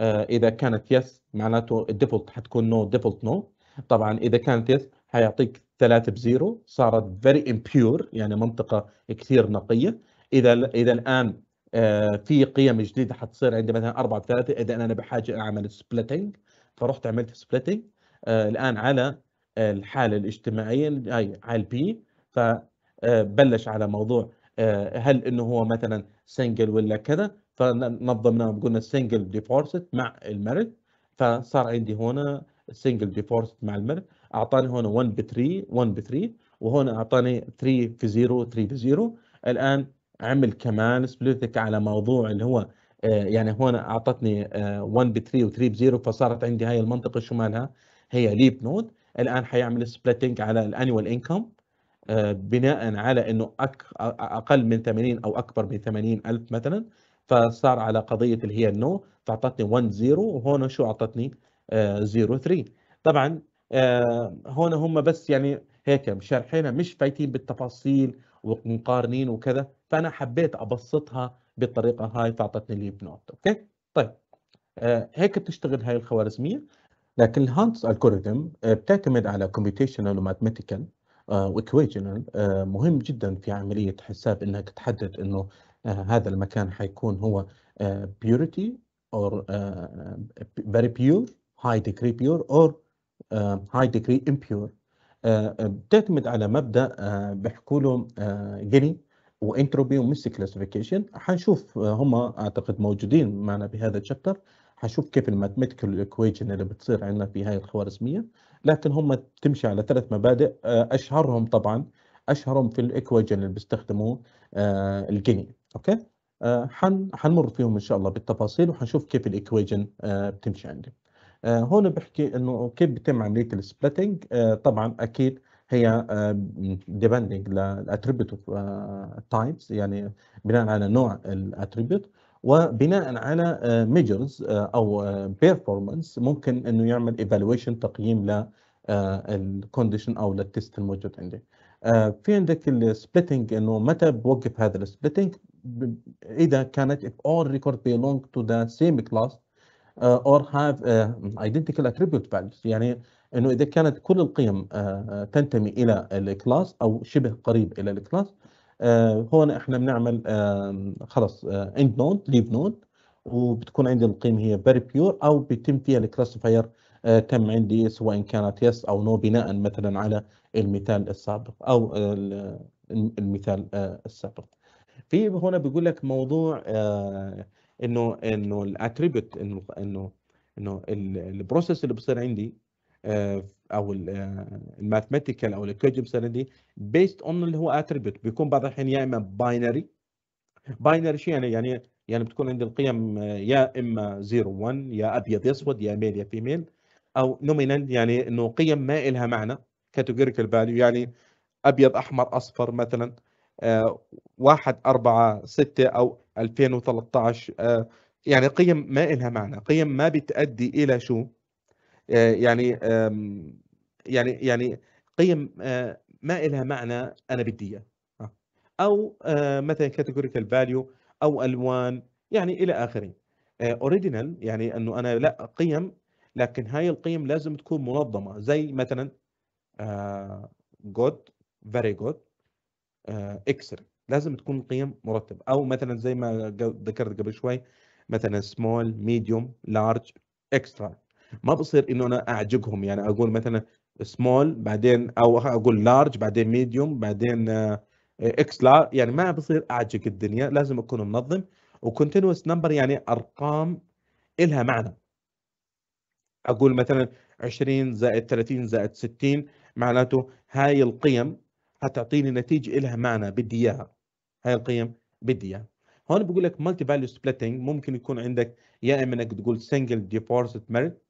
اذا كانت يس معناته الديفولت حتكون نو ديفولت نو طبعا اذا كان تيث حيعطيك 3 بزيرو صارت فيري امبيور يعني منطقه كثير نقيه اذا اذا الان آه، في قيم جديده حتصير عندي مثلا 4 بثلاثة اذا انا بحاجه اعمل سبلتنج فرحت عملت سبلتنج آه، الان على آه، الحاله الاجتماعيه هاي على البي فبلش على موضوع هل انه هو مثلا سنجل ولا كذا فنظمناه قلنا سنجل ديفورست مع المرد فصار عندي هنا السنجل ديفورست مع المر اعطاني هون 1 ب 3 1 ب 3 وهون اعطاني 3 في 0 3 في 0 الان عمل كمان سبليتك على موضوع اللي هو آه، يعني هون اعطتني 1 ب 3 و 3 ب 0 فصارت عندي هاي المنطقه شو مالها هي ليب نود الان حيعمل سبليتنج على الانيوال انكم آه، بناء على انه اقل من 80 او اكبر من 80 الف مثلا فصار على قضيه اللي هي النو فاعطتني 1 0 وهون شو اعطتني 03 آه، طبعا هون آه، هم بس يعني هيك شارحينها مش فايتين بالتفاصيل ومقارنين وكذا فانا حبيت ابسطها بالطريقه هاي فاعطتني الليب نوت اوكي طيب آه، هيك بتشتغل هاي الخوارزميه لكن الهانتس الكوريثم بتعتمد على كومبيتيشنال وماتماتيكال وايكويشنال مهم جدا في عمليه حساب انك تحدد انه هذا المكان حيكون هو بيوريتي اور فيري بيور high degree pure or uh, high degree impure uh, uh, بتعتمد على مبدا آه، بيحكوا له آه، جيني وانتروبي وميس كلاسيفيكيشن حنشوف آه، هم اعتقد موجودين معنا بهذا الشابتر حنشوف كيف الماتماتيكال ايكويشن اللي بتصير عندنا في هاي الخوارزميه لكن هم تمشي على ثلاث مبادئ اشهرهم طبعا اشهرهم في الايكويشن اللي بيستخدموه الجيني اوكي حنمر فيهم ان شاء الله بالتفاصيل وحنشوف كيف الايكويشن بتمشي عندي آه، هون بحكي انه كيف بتم عمليه السبلتنج آه، طبعا اكيد هي ديبندنج للاتريبيوت اوف تايبس يعني بناء على نوع الاتريبيوت وبناء على ميجرز آه، او بيرفورمانس ممكن انه يعمل ايفالويشن تقييم ل الكونديشن او للتست الموجود عندي في عندك السبلتنج انه متى بوقف هذا السبلتنج اذا كانت if all record belong to the same class آه، or have آه، identical attribute values يعني انه اذا كانت كل القيم آه، تنتمي الى الكلاس او شبه قريب الى الكلاس هون احنا بنعمل خلص اند نود ليف نود وبتكون عندي القيم هي فيري بيور او بيتم فيها الكلاسيفاير تم عندي سواء كانت يس او نو بناء مثلا على المثال السابق او المثال السابق في هنا بيقول لك موضوع انه انه الاتريبيوت انه انه انه البروسيس اللي بصير عندي آه، او الماثماتيكال آه، او الكوجي بصير عندي بيست اون اللي هو اتريبيوت بيكون بعض الاحيان يا اما باينري باينري شو يعني يعني يعني بتكون عندي القيم آه، يا اما 0 1 يا ابيض اسود يا ميل يا فيميل او نومينال يعني انه قيم ما لها معنى كاتيجوريكال فاليو يعني ابيض احمر اصفر مثلا واحد أربعة ستة أو 2013 آه، يعني قيم ما إلها معنى قيم ما بتأدي إلى شو آه، يعني يعني يعني قيم آه، ما إلها معنى أنا بدي إياه أو مثلا كاتيجوريكال فاليو أو ألوان يعني إلى آخره اوريجينال يعني أنه أنا لا قيم لكن هاي القيم لازم تكون منظمة زي مثلا جود فيري جود اكسلنت لازم تكون القيم مرتبه او مثلا زي ما ذكرت قبل شوي مثلا سمول ميديوم لارج اكسترا ما بصير انه انا اعجقهم يعني اقول مثلا سمول بعدين او اقول لارج بعدين ميديوم بعدين اكس آه، لارج يعني ما بصير اعجق الدنيا لازم اكون منظم وكونتينوس نمبر يعني ارقام الها معنى اقول مثلا 20 زائد 30 زائد 60 معناته هاي القيم حتعطيني نتيجه الها معنى بدي اياها هاي القيم بدي اياها هون بقول لك مالتي فاليو سبلتنج ممكن يكون عندك يا اما انك تقول سنجل ديبوزيت ميريت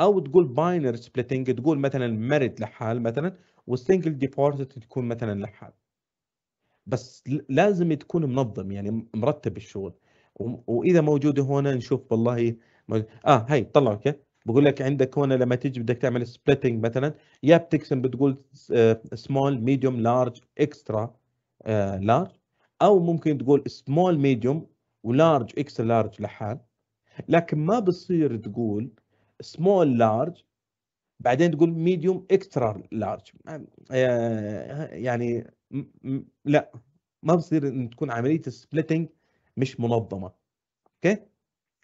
او تقول باينر سبلتنج تقول مثلا ميريت لحال مثلا والسنجل ديبوزيت تكون مثلا لحال بس لازم تكون منظم يعني مرتب الشغل واذا موجوده هنا نشوف والله اه هي طلع اوكي بقول لك عندك هنا لما تيجي بدك تعمل سبلتنج مثلا يا بتقسم بتقول سمول ميديوم لارج اكسترا لارج او ممكن تقول سمول ميديوم ولارج اكس لارج لحال لكن ما بصير تقول سمول لارج بعدين تقول ميديوم اكسترا لارج يعني لا ما بصير ان تكون عمليه السبلتنج مش منظمه اوكي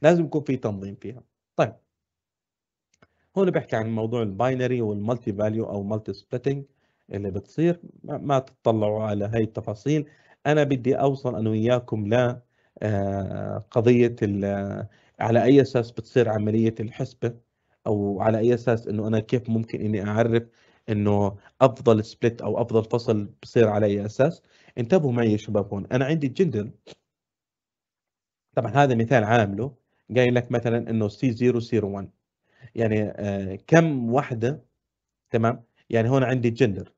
لازم يكون في تنظيم فيها طيب هون بحكي عن موضوع الباينري والمالتي فاليو او مالتي سبلتنج اللي بتصير ما تطلعوا على هاي التفاصيل انا بدي اوصل انا وياكم ل آه، قضيه على اي اساس بتصير عمليه الحسبه او على اي اساس انه انا كيف ممكن اني اعرف انه افضل سبليت او افضل فصل بصير على اي اساس انتبهوا معي يا شباب هون انا عندي الجندر طبعا هذا مثال عامله قايل لك مثلا انه سي 0 0 1 يعني آه كم وحده تمام يعني هون عندي الجندر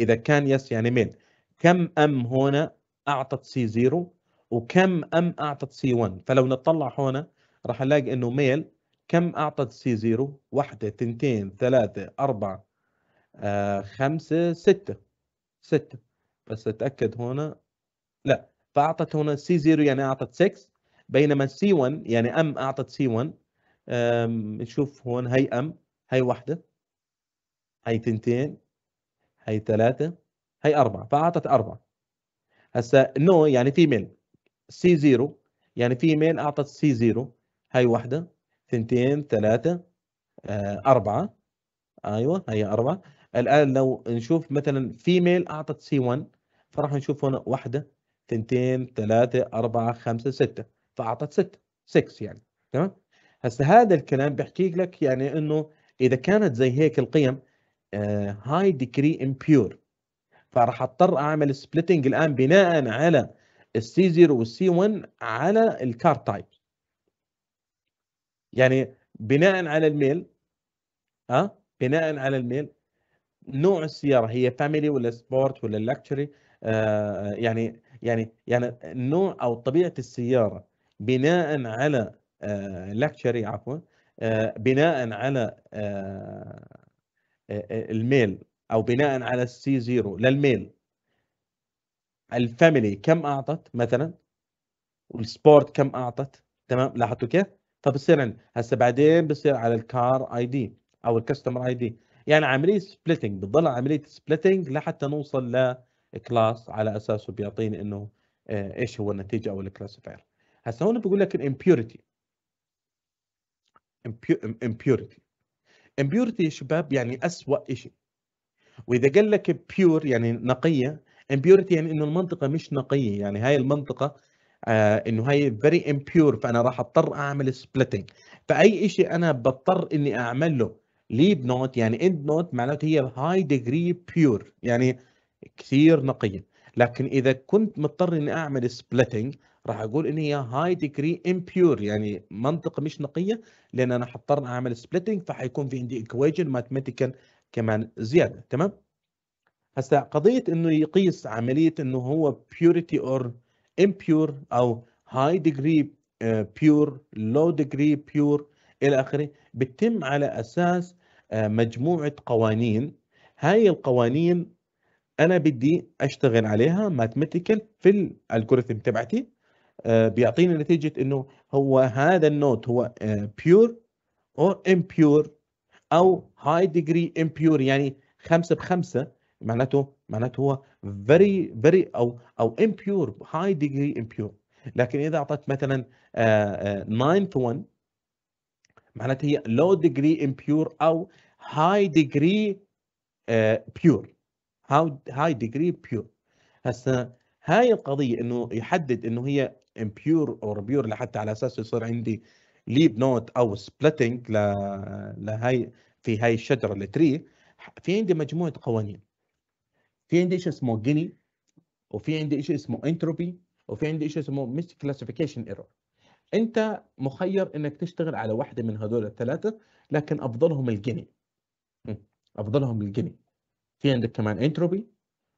اذا كان يس يعني ميل كم ام هون اعطت سي 0 وكم ام اعطت سي 1 فلو نطلع هنا راح نلاقي انه ميل كم اعطت سي 0 1 2 3 4 5 6 6 بس اتأكد هنا لا فأعطت هنا سي 0 يعني أعطت 6 بينما سي 1 يعني ام أعطت سي 1 نشوف هون هي ام هي واحدة هي تنتين هي ثلاثة هي أربعة فأعطت أربعة هسه نو no يعني فيميل سي زيرو يعني فيميل اعطت سي زيرو هاي واحده ثنتين ثلاثه آه، اربعه ايوه هي اربعه الان لو نشوف مثلا فيميل اعطت سي 1 فراح نشوف هنا واحده ثنتين ثلاثه اربعه خمسه سته فاعطت سته 6 يعني تمام هسه هذا الكلام بحكي لك يعني انه اذا كانت زي هيك القيم هاي ديكري امبيور فراح اضطر اعمل سبليتنج الان بناء على السي 0 والسي 1 على الكارت تايب يعني بناء على الميل ها أه؟ بناء على الميل نوع السياره هي فاميلي ولا سبورت ولا لكشري آه يعني يعني يعني النوع او طبيعه السياره بناء على آه عفوا آه بناء على آه, آه، الميل او بناء على السي زيرو للميل الفاميلي كم اعطت مثلا والسبورت كم اعطت تمام لاحظتوا كيف فبصير عندنا هسه بعدين بصير على الكار اي دي او الكاستمر اي دي يعني عمليه سبلتنج بتضل عمليه سبلتنج لحتى نوصل لكلاس على اساسه بيعطيني انه آه، ايش هو النتيجه او الكلاسيفاير هسه هون بقول لك الامبيورتي امبيورتي امبيورتي يا شباب يعني اسوء شيء واذا قال لك بيور يعني نقيه امبيورتي يعني انه المنطقه مش نقيه يعني هاي المنطقه آه انه هاي فيري امبيور فانا راح اضطر اعمل سبلتنج فاي شيء انا بضطر اني اعمل له ليب نوت يعني اند نوت معناته هي هاي ديجري بيور يعني كثير نقيه لكن اذا كنت مضطر اني اعمل سبلتنج راح اقول ان هي هاي ديجري امبيور يعني منطقه مش نقيه لان انا حضطر اعمل سبلتنج فحيكون في عندي ايكويجن ماثيماتيكال كمان زياده تمام هسا قضيه انه يقيس عمليه انه هو purity or impure او high degree آه، pure low degree pure الى اخره بتتم على اساس آه، مجموعه قوانين هاي القوانين انا بدي اشتغل عليها mathematical في الالجوريثم تبعتي آه، بيعطيني نتيجه انه هو هذا النوت هو pure or impure او هاي ديجري امبيور يعني خمسه بخمسه معناته معناته هو فيري فيري او او امبيور هاي ديجري امبيور لكن اذا اعطت مثلا 9 آه، آه، th one معناته هي لو ديجري امبيور او هاي ديجري بيور هاي ديجري بيور هسه هاي القضيه انه يحدد انه هي امبيور او بيور لحتى على اساس يصير عندي ليب نوت او سبلتنج لهي في هاي الشجره التري في عندي مجموعه قوانين في عندي شيء اسمه جيني وفي عندي شيء اسمه انتروبي وفي عندي شيء اسمه مس كلاسيفيكيشن ايرور انت مخير انك تشتغل على واحده من هذول الثلاثه لكن افضلهم الجيني افضلهم الجيني في عندك كمان انتروبي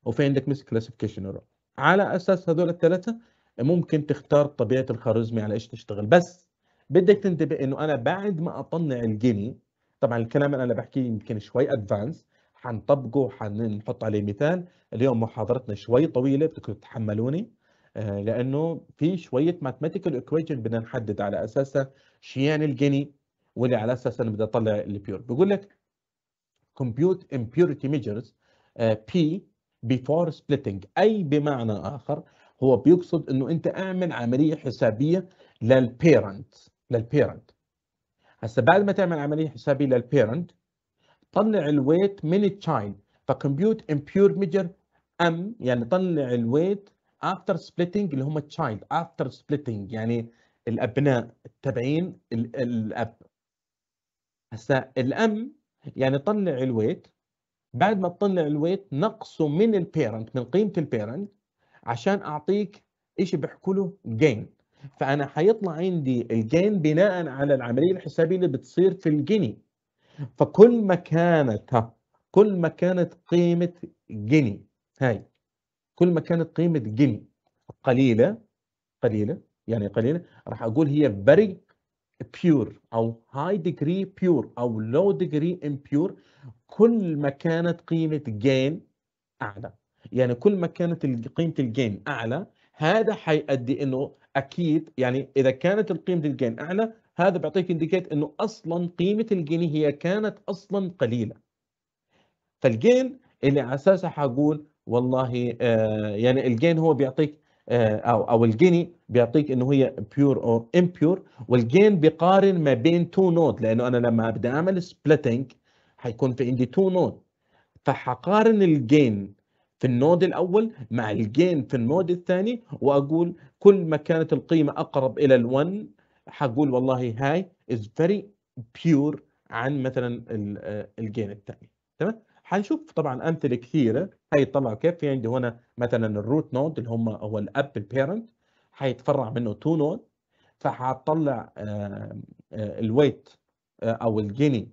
وفي عندك مس كلاسيفيكيشن ايرور على اساس هذول الثلاثه ممكن تختار طبيعه الخوارزمي على ايش تشتغل بس بدك تنتبه انه انا بعد ما اطلع الجيمي طبعا الكلام اللي انا بحكيه يمكن شوي ادفانس حنطبقه حنحط عليه مثال اليوم محاضرتنا شوي طويله بدكم تتحملوني آه، لانه في شويه ماتماتيكال ايكويشن بدنا نحدد على اساسها شو يعني الجني واللي على اساس انا بدي اطلع البيور بقول لك كومبيوت امبيورتي ميجرز بي بيفور سبلتنج اي بمعنى اخر هو بيقصد انه انت اعمل عمليه حسابيه للبيرنت للبيرنت هسه بعد ما تعمل عمليه حسابيه للبيرنت طلع الويت من التشايلد فكمبيوت امبيور ميجر ام يعني طلع الويت افتر سبليتنج اللي هم التشايلد افتر سبليتنج يعني الابناء التابعين الاب هسه الام يعني طلع الويت بعد ما تطلع الويت نقصه من البيرنت من قيمه البيرنت عشان اعطيك ايش بيحكوا له جين فانا حيطلع عندي الجين بناء على العمليه الحسابيه اللي بتصير في الجيني فكل ما كانت كل ما كانت قيمه جيني هاي كل ما كانت قيمه جيني قليله قليله يعني قليله راح اقول هي very pure او هاي ديجري بيور او لو ديجري امبيور كل ما كانت قيمه جين اعلى يعني كل ما كانت قيمه الجين اعلى هذا حيؤدي انه اكيد يعني اذا كانت قيمه الجين اعلى هذا بيعطيك انديكيت انه اصلا قيمه الجين هي كانت اصلا قليله فالجين اللي على اساسه حقول والله آه، يعني الجين هو بيعطيك آه، او او الجيني بيعطيك انه هي بيور او امبيور والجين بيقارن ما بين تو نود لانه انا لما بدي اعمل سبلتنج حيكون في عندي تو نود فحقارن الجين في النود الاول مع الجين في النود الثاني واقول كل ما كانت القيمه اقرب الى ال1 حقول والله هاي از فيري بيور عن مثلا آه، الجين الثاني تمام حنشوف طبعا امثله كثيره هاي طلعوا كيف في عندي هنا مثلا الروت نود اللي هم هو الاب البيرنت حيتفرع منه تو نود فحطلع آه، آه، الويت او الجيني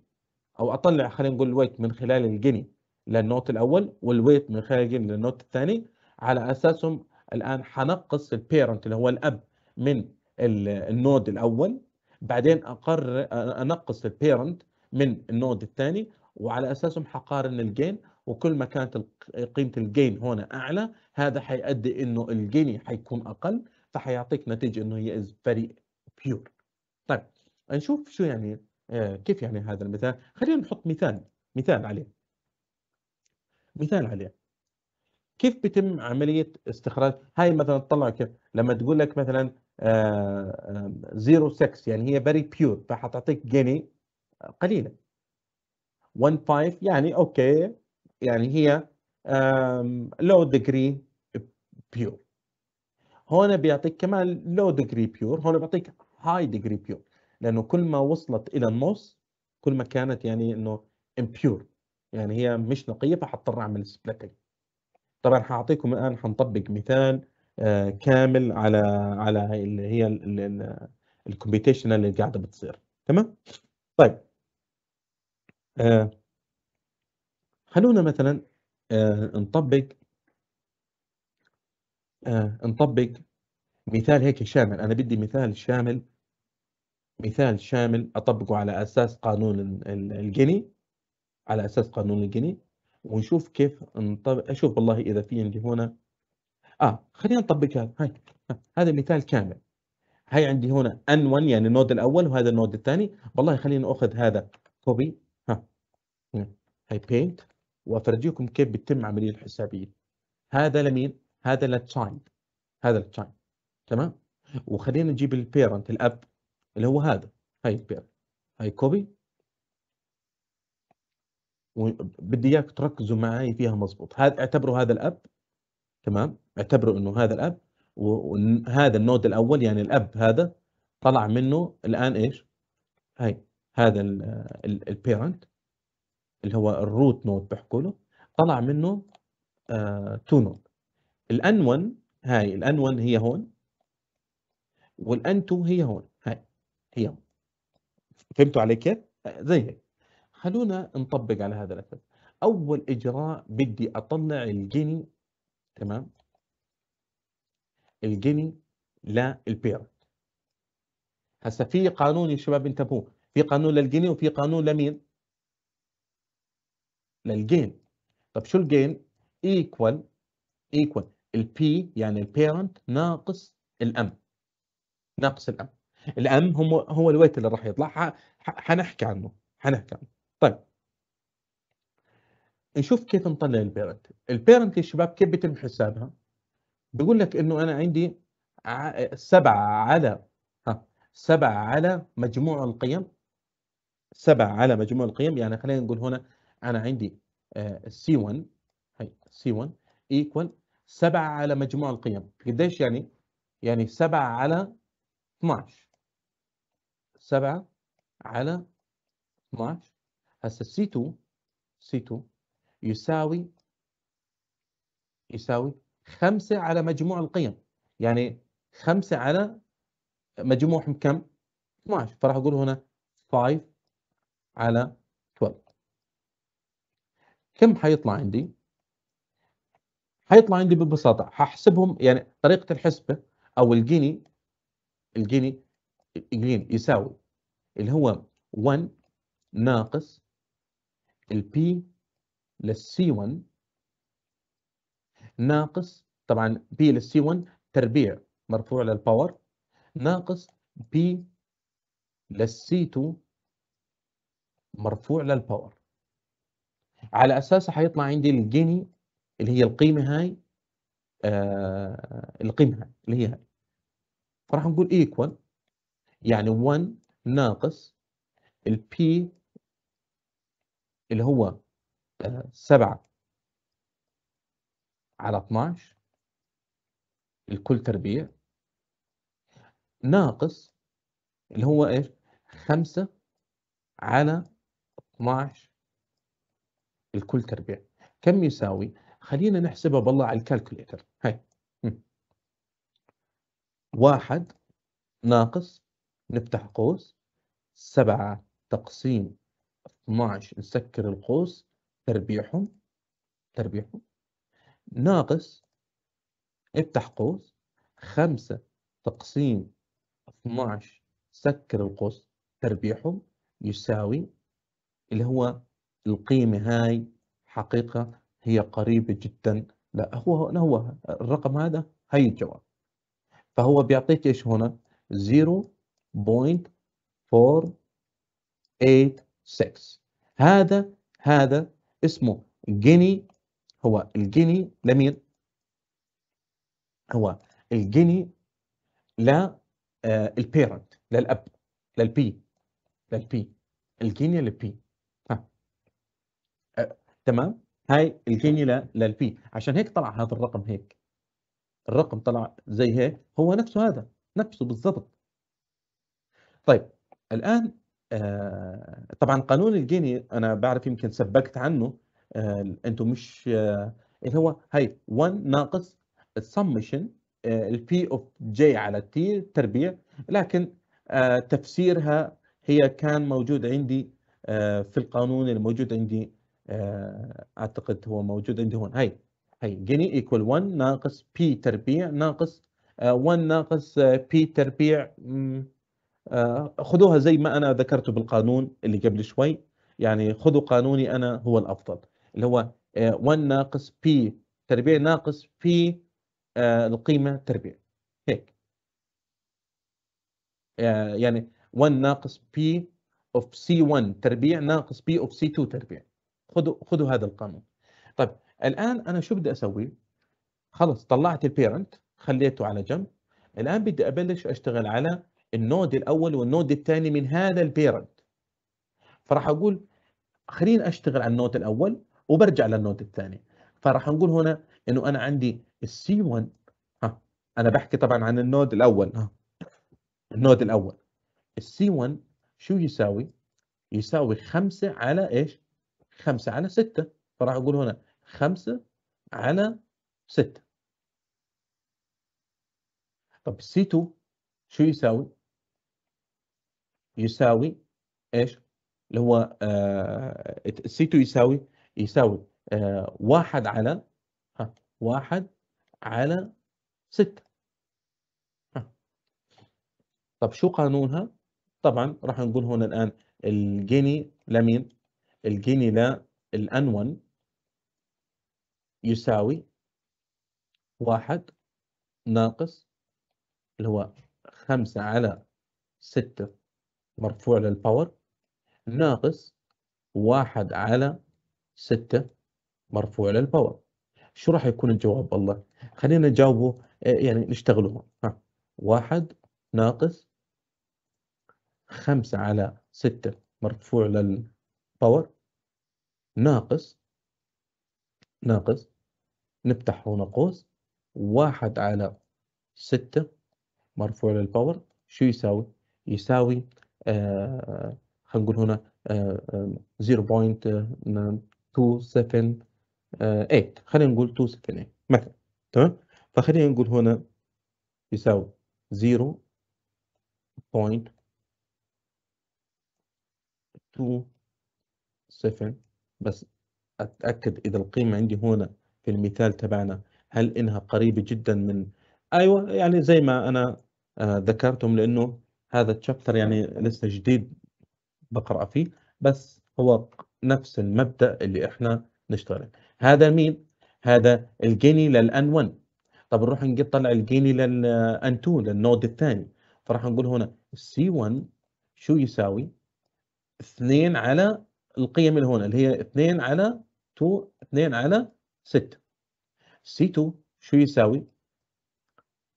او اطلع خلينا نقول الويت من خلال الجيني للنوت الاول والويت من خارجين للنوت الثاني على اساسهم الان حنقص البيرنت اللي هو الاب من النود الاول بعدين اقرر انقص البيرنت من النود الثاني وعلى اساسهم حقارن الجين وكل ما كانت قيمه الجين هنا اعلى هذا حيؤدي انه الجيني حيكون اقل فحيعطيك نتيجه انه هي از فيري بيور طيب نشوف شو يعني آه، كيف يعني هذا المثال خلينا نحط مثال مثال عليه مثال عليه كيف بيتم عمليه استخراج هاي مثلا تطلع كيف لما تقول لك مثلا زيرو آه، سكس آه، يعني هي فيري بيور فحتعطيك جني قليله 1.5 يعني اوكي يعني هي لو ديجري بيور هون بيعطيك كمان لو ديجري بيور هون بيعطيك هاي ديجري بيور لانه كل ما وصلت الى النص كل ما كانت يعني انه امبيور يعني هي مش نقيه فحضطر اعمل سبلتنج طبعا هعطيكم الان هنطبق مثال آه، كامل على على اللي هي الكمبيوتيشن اللي قاعده بتصير تمام طيب آه، خلونا مثلا آه، نطبق نطبق مثال هيك شامل انا بدي مثال شامل مثال شامل اطبقه على اساس قانون الجني على اساس قانون الجني ونشوف كيف نطبق اشوف والله اذا في عندي هنا اه خلينا نطبقها هاي هذا مثال كامل هاي عندي هنا ان 1 يعني النود الاول وهذا النود الثاني والله خلينا اخذ هذا كوبي ها هاي بينت وافرجيكم كيف بتتم عمليه الحسابيه هذا لمين هذا للتشايلد هذا للتشايلد تمام وخلينا نجيب البيرنت الاب اللي هو هذا هاي البيرنت هاي كوبي بدي اياك تركزوا معي فيها مضبوط هذا اعتبروا هذا الاب تمام اعتبروا انه هذا الاب وهذا النود الاول يعني الاب هذا طلع منه الان ايش هاي هذا البيرنت اللي هو الروت نود بحكوا له طلع منه تو نود الان 1 هاي الان 1 هي هون والان 2 هي هون هاي هي فهمتوا علي كيف آه، زي هيك خلونا نطبق على هذا الاساس اول اجراء بدي اطلع الجني تمام الجني للبيرنت هسه في قانون يا شباب انتبهوا في قانون للجني وفي قانون لمين للجين طب شو الجين ايكوال ايكوال البي يعني البيرنت ناقص الام ناقص الام الام هم هو الويت اللي راح يطلع حنحكي عنه حنحكي عنه نشوف كيف نطلع البيرنت البيرنت يا شباب كيف بيتم حسابها بيقول لك انه انا عندي سبعة على ها سبعة على مجموع القيم سبعة على مجموع القيم يعني خلينا نقول هنا انا عندي C1 هي C1 equal 7 على مجموع القيم قديش يعني يعني 7 على 12 7 على 12 هسه C2 C2 يساوي يساوي 5 على مجموع القيم يعني 5 على مجموعهم كم 12 فراح اقول هنا 5 على 12 كم حيطلع عندي حيطلع عندي ببساطه ححسبهم يعني طريقه الحسبه او الجني الجني الجيني يساوي اللي هو 1 ناقص البي للسي 1 ناقص طبعا بي للسي 1 تربيع مرفوع للباور ناقص بي للسي 2 مرفوع للباور على اساسها حيطلع عندي الجيني اللي هي القيمه هاي آه القيمه هاي اللي هي هاي فراح نقول ايكوال يعني 1 ناقص البي اللي هو 7 على 12 الكل تربيع ناقص اللي هو ايش 5 على 12 الكل تربيع كم يساوي خلينا نحسبها بالله على الكالكوليتر هاي واحد ناقص نفتح قوس سبعة تقسيم 12 نسكر القوس تربيعهم تربيعهم ناقص افتح قوس خمسة تقسيم 12 سكر القوس تربيعهم يساوي اللي هو القيمة هاي حقيقة هي قريبة جدا لا هو هو الرقم هذا هي الجواب فهو بيعطيك ايش هنا 0.486 هذا هذا اسمه جيني هو الجيني لمين؟ هو الجيني لا آه، البيرنت للاب للبي للبي الجنيه للبي ها آه، تمام هاي الجنيه للبي عشان هيك طلع هذا الرقم هيك الرقم طلع زي هيك هو نفسه هذا نفسه بالضبط طيب الان آه، طبعا قانون الجيني انا بعرف يمكن سبقت عنه آه، انتم مش آه، اللي هو هي 1 ناقص السمشن البي اوف جي على تي تربيع لكن تفسيرها هي كان موجود عندي في القانون الموجود عندي اعتقد هو موجود عندي هون هي هي جيني ايكوال 1 ناقص بي تربيع ناقص 1 ناقص بي تربيع آه، خذوها زي ما انا ذكرته بالقانون اللي قبل شوي يعني خذوا قانوني انا هو الافضل اللي هو 1 آه، ناقص بي تربيع ناقص بي آه، القيمه تربيع هيك يعني 1 ناقص بي اوف سي 1 تربيع ناقص بي اوف سي 2 تربيع خذوا خذوا هذا القانون طيب الان انا شو بدي اسوي خلص طلعت البيرنت خليته على جنب الان بدي ابلش اشتغل على النود الاول والنود الثاني من هذا البيرنت فراح اقول خليني اشتغل على النود الاول وبرجع للنود الثاني فراح نقول هنا انه انا عندي السي 1 ها انا بحكي طبعا عن النود الاول ها النود الاول السي 1 شو يساوي؟ يساوي 5 على ايش؟ 5 على 6 فراح اقول هنا 5 على 6 طب السي 2 شو يساوي؟ يساوي ايش اللي هو سي آه، 2 يساوي يساوي آه، واحد على ها واحد على ستة طب شو قانونها؟ طبعا راح نقول هنا الآن الجيني لمين؟ الجيني للان 1 يساوي واحد ناقص اللي هو خمسة على ستة مرفوع للباور ناقص واحد على ستة مرفوع للباور شو راح يكون الجواب والله خلينا نجاوبه آه، يعني نشتغله ها واحد ناقص خمسة على ستة مرفوع للباور ناقص ناقص نفتح هنا قوس واحد على ستة مرفوع للباور شو يساوي؟ يساوي آه، خلينا نقول هنا 0.278 آه، آه، خلينا نقول 278 مثلا تمام فخلينا نقول هنا يساوي 0.27 بس اتاكد اذا القيمه عندي هنا في المثال تبعنا هل انها قريبه جدا من ايوه يعني زي ما انا ذكرتهم لانه هذا الشابتر يعني لسه جديد بقرأ فيه بس هو نفس المبدأ اللي احنا نشتغل هذا مين؟ هذا الجيني للان 1 طب نروح نجيب طلع الجيني للان 2 للنود الثاني فراح نقول هنا سي 1 شو يساوي؟ 2 على القيم اللي هنا اللي هي 2 على 2 2 على 6 سي 2 شو يساوي؟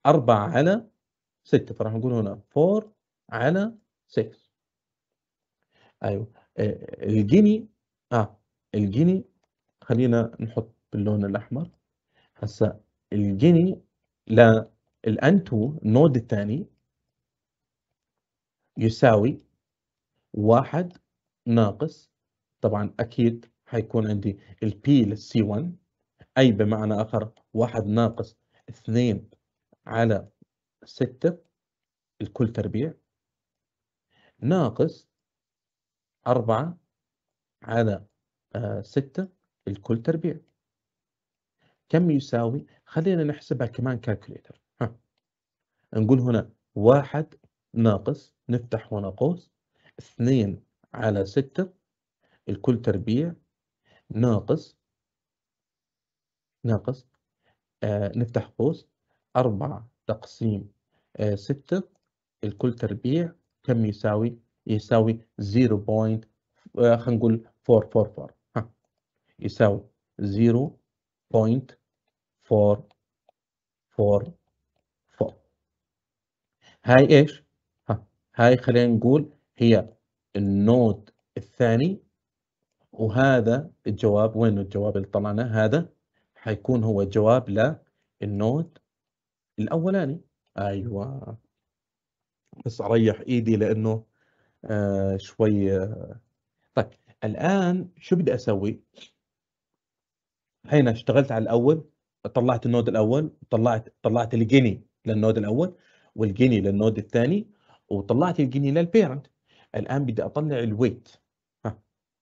4 على 6 فراح نقول هنا 4 على 6 ايوه الجني اه الجني آه، خلينا نحط باللون الاحمر هسه الجني 2 النود الثاني يساوي واحد ناقص طبعا اكيد حيكون عندي البي للسي 1 اي بمعنى اخر واحد ناقص اثنين على ستة الكل تربيع ناقص أربعة على آه، ستة الكل تربيع كم يساوي؟ خلينا نحسبها كمان كالكوليتر ها. نقول هنا واحد ناقص نفتح هنا قوس اثنين على ستة الكل تربيع ناقص ناقص آه نفتح قوس أربعة تقسيم آه ستة الكل تربيع كم يساوي؟ يساوي 0. آه، خلينا نقول 444 ها يساوي 0.444 هاي ايش؟ ها هاي خلينا نقول هي النود الثاني وهذا الجواب وين الجواب اللي طلعنا هذا حيكون هو جواب للنود الاولاني ايوه بس اريح ايدي لانه آه، شوي آه، طيب الان شو بدي اسوي؟ هنا اشتغلت على الاول طلعت النود الاول طلعت طلعت الجني للنود الاول والجني للنود الثاني وطلعت الجني للبيرنت الان بدي اطلع الويت ها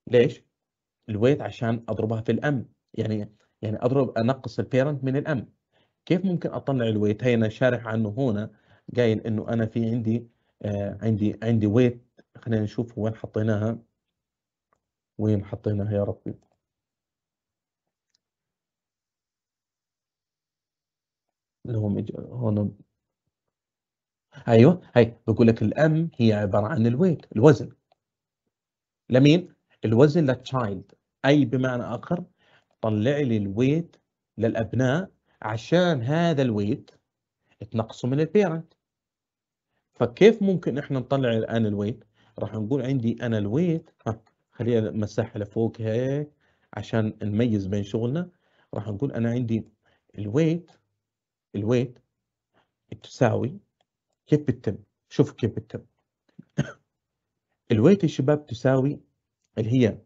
ليش؟ الويت عشان اضربها في الام يعني يعني اضرب انقص البيرنت من الام كيف ممكن اطلع الويت؟ هنا شارح عنه هنا قايل انه انا في عندي آه عندي عندي ويت خلينا نشوف وين حطيناها وين حطيناها يا ربي اللي هو هون ايوه هي بقول لك الام هي عباره عن الويت الوزن لمين الوزن للتشايلد اي بمعنى اخر طلع لي الويت للابناء عشان هذا الويت تنقصه من البيرنت فكيف ممكن احنا نطلع الان الويت راح نقول عندي انا الويت ها خلينا مساحه لفوق هيك عشان نميز بين شغلنا راح نقول انا عندي الويت الويت تساوي كيف بتتم شوف كيف بتتم (coughs) الويت يا شباب تساوي اللي هي آآ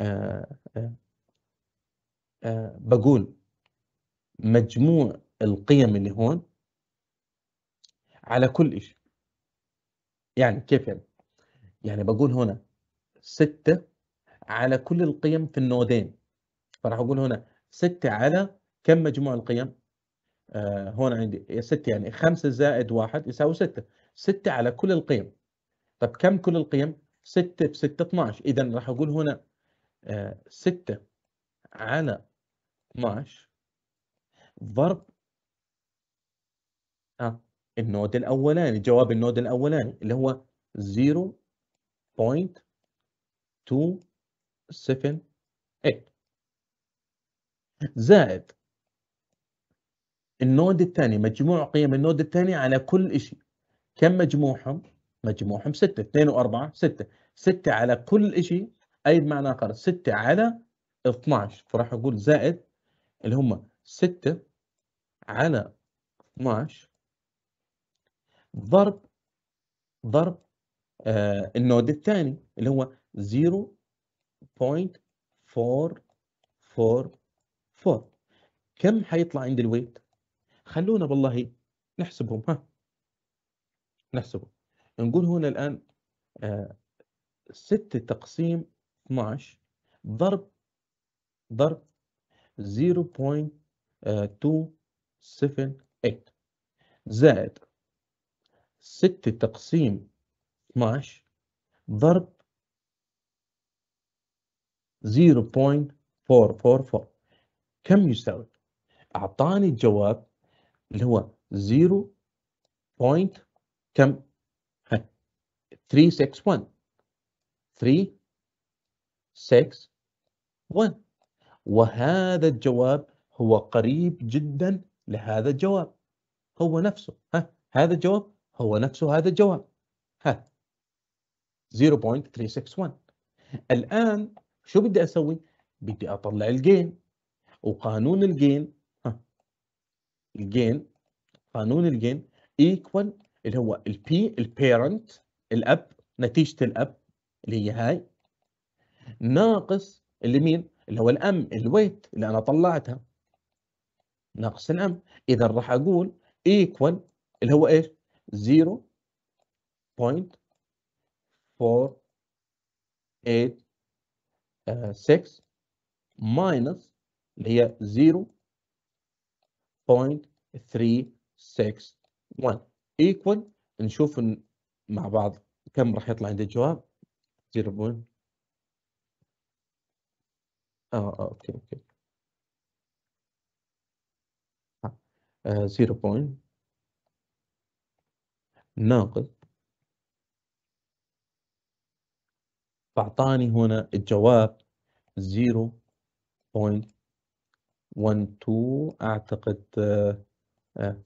آه، آآ آه، آه، بقول مجموع القيم اللي هون على كل شيء يعني كيف يعني؟ يعني بقول هنا 6 على كل القيم في النودين فراح اقول هنا 6 على كم مجموع القيم؟ آه هنا عندي 6 يعني 5 زائد 1 يساوي 6 6 على كل القيم طب كم كل القيم؟ 6 في 6 12 اذا راح اقول هنا 6 آه على 12 ضرب اه النود الاولاني جواب النود الاولاني اللي هو 0.278 زائد النود الثاني مجموع قيم النود الثاني على كل شيء كم مجموعهم؟ مجموعهم 6 2 و4 6 6 على كل شيء اي بمعنى اخر 6 على 12 فراح اقول زائد اللي هم 6 على 12 ضرب ضرب آه النود الثاني اللي هو 0.444 كم حيطلع عند الويت؟ خلونا والله نحسبهم ها نحسبهم نقول هنا الآن آه 6 تقسيم 12 ضرب ضرب 0.278 آه، زائد 6 تقسيم 12 ضرب 0.444 كم يساوي؟ أعطاني الجواب اللي هو 0. كم؟ 361 361 وهذا الجواب هو قريب جدا لهذا الجواب هو نفسه ها هذا الجواب هو نفسه هذا الجواب ها 0.361 الآن شو بدي أسوي؟ بدي أطلع الجين وقانون الجين ها الجين قانون الجين ايكوال اللي هو البي البيرنت الأب نتيجة الأب اللي هي هاي ناقص اللي مين؟ اللي هو الأم الويت اللي أنا طلعتها ناقص الأم إذا راح أقول ايكوال اللي هو إيش؟ 0.486 uh, minus اللي هي 0.361 equal نشوف مع بعض كم راح يطلع عندي الجواب 0. آه،, اه اوكي اوكي 0.361 آه، آه، ناقص فأعطاني هنا الجواب 0.12 أعتقد 5 آه، آه،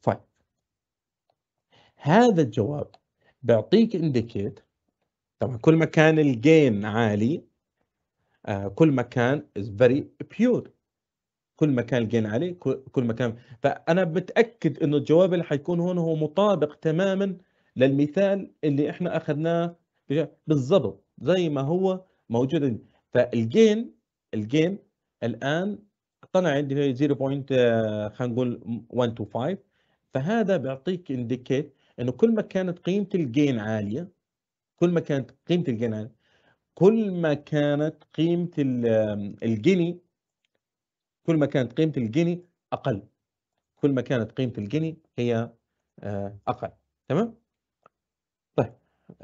هذا الجواب بيعطيك انديكيت طبعا كل ما كان الجين عالي آه، كل ما كان is very pure كل ما كان الجين عالي كل ما كان فانا متاكد انه الجواب اللي حيكون هون هو مطابق تماما للمثال اللي احنا اخذناه بالضبط زي ما هو موجود فالجين الجين الان طلع عندي 0. آه، خلينا نقول 125 فهذا بيعطيك انديكيت انه كل ما كانت قيمه الجين عاليه كل ما كانت قيمه الجين عاليه كل ما كانت قيمه الجني كل ما كانت قيمه الجني اقل كل ما كانت قيمه الجني هي آه، اقل تمام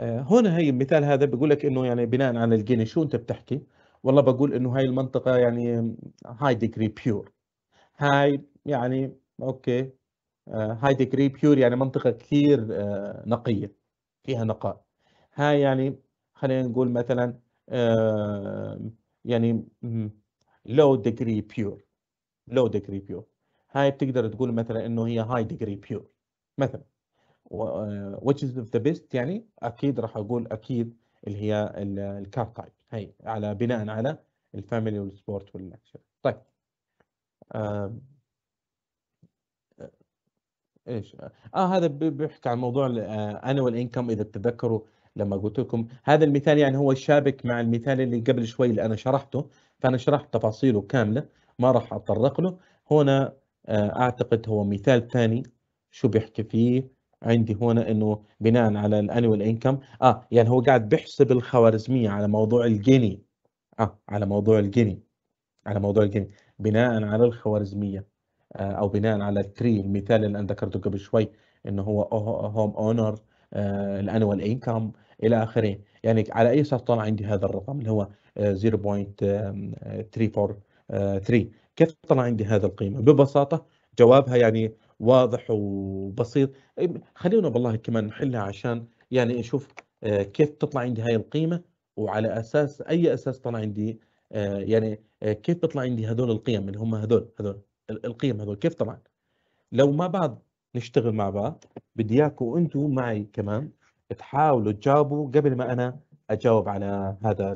هون آه، هي المثال هذا بيقول لك انه يعني بناء على الجيني شو انت بتحكي؟ والله بقول انه هاي المنطقه يعني هاي ديجري بيور هاي يعني اوكي هاي ديجري بيور يعني منطقه كثير آه، نقيه فيها نقاء هاي يعني خلينا نقول مثلا آه، يعني لو ديجري بيور لو ديجري بيور هاي بتقدر تقول مثلا انه هي هاي ديجري بيور مثلا Uh, which is the best يعني اكيد راح اقول اكيد اللي هي الكار تايب هي على بناء على الفاميلي والسبورت والاكشن طيب آه، ايش اه, آه، هذا بيحكي عن موضوع الانوال انكم آه، اذا بتتذكروا لما قلت لكم هذا المثال يعني هو شابك مع المثال اللي قبل شوي اللي انا شرحته فانا شرحت تفاصيله كامله ما راح اتطرق له هنا اعتقد هو مثال ثاني شو بيحكي فيه عندي هنا انه بناء على الانيوال انكم اه يعني هو قاعد بيحسب الخوارزميه على موضوع الجني اه على موضوع الجني على موضوع الجني بناء على الخوارزميه آه او بناء على التري المثال اللي انا ذكرته قبل شوي انه هو هوم اونر الانوال انكم الى اخره يعني على اي اساس طلع عندي هذا الرقم اللي هو 0.343 آه، آه، آه، كيف طلع عندي هذه القيمه ببساطه جوابها يعني واضح وبسيط إيه، خلينا بالله كمان نحلها عشان يعني اشوف آه، كيف تطلع عندي هاي القيمه وعلى اساس اي اساس طلع عندي آه، يعني آه، كيف بيطلع عندي هذول القيم اللي هم هذول هذول القيم هذول كيف طلع لو ما بعض نشتغل مع بعض بدي اياكم انتم معي كمان تحاولوا تجاوبوا قبل ما انا اجاوب على هذا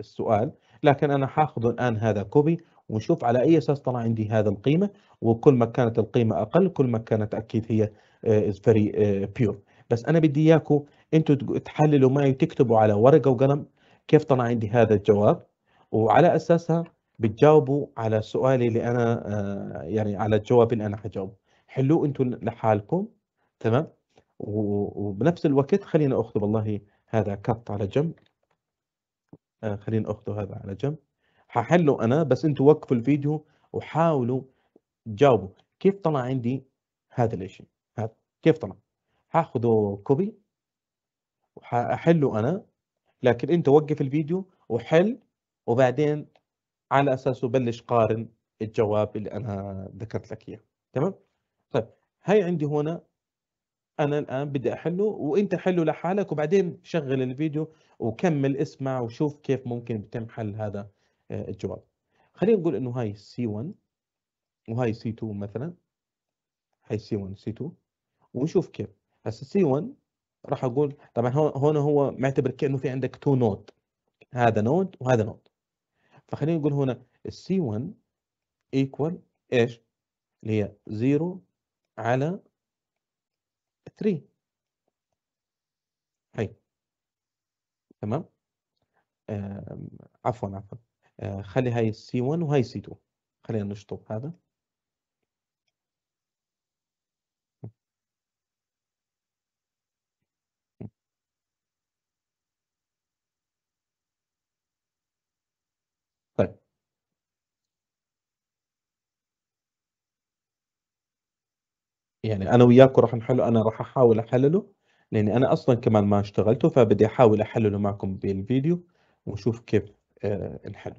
السؤال لكن انا حاخذ الان هذا كوبي ونشوف على اي اساس طلع عندي هذا القيمه وكل ما كانت القيمه اقل كل ما كانت اكيد هي از فيري بيور بس انا بدي اياكم انتم تحللوا معي وتكتبوا على ورقه وقلم كيف طلع عندي هذا الجواب وعلى اساسها بتجاوبوا على سؤالي اللي انا آه، يعني على الجواب اللي انا حجاوبه حلوه انتم لحالكم تمام وبنفس الوقت خلينا اخذ والله هذا كت على جنب آه، خلينا اخذ هذا على جنب ححله انا بس انتوا وقفوا الفيديو وحاولوا تجاوبوا كيف طلع عندي هذا الاشي كيف طلع هاخده كوبي وححله انا لكن انت وقف الفيديو وحل وبعدين على اساسه بلش قارن الجواب اللي انا ذكرت لك اياه تمام طيب هاي عندي هنا انا الان بدي احله وانت حله لحالك وبعدين شغل الفيديو وكمل اسمع وشوف كيف ممكن بيتم حل هذا آه، الجواب خلينا نقول انه هاي سي 1 وهاي سي 2 مثلا هاي سي 1 سي 2 ونشوف كيف هسه سي 1 راح اقول طبعا هون هو معتبر كانه في عندك تو نود هذا نود وهذا نود فخلينا نقول هنا السي 1 ايكوال ايش اللي هي 0 على 3 هي تمام عفوا عفوا آه، خلي هاي c 1 وهاي سي 2 خلينا نشطب هذا طيب يعني انا وياكم راح نحله انا راح احاول احلله لاني انا اصلا كمان ما اشتغلته فبدي احاول احلله معكم بالفيديو ونشوف كيف آه، الحل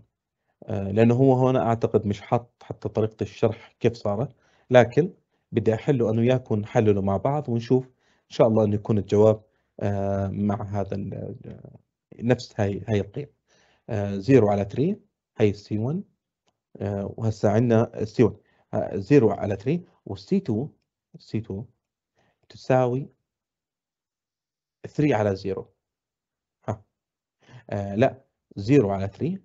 آه، لانه هو هنا اعتقد مش حط حتى طريقه الشرح كيف صارت لكن بدي احله انا وياك ونحلله مع بعض ونشوف ان شاء الله انه يكون الجواب آه، مع هذا نفس هاي هاي القيم 0 على 3 هي السي 1 وهسه عندنا السي 1 0 على 3 والسي 2 السي 2 تساوي 3 على 0 ها آه لا 0 على 3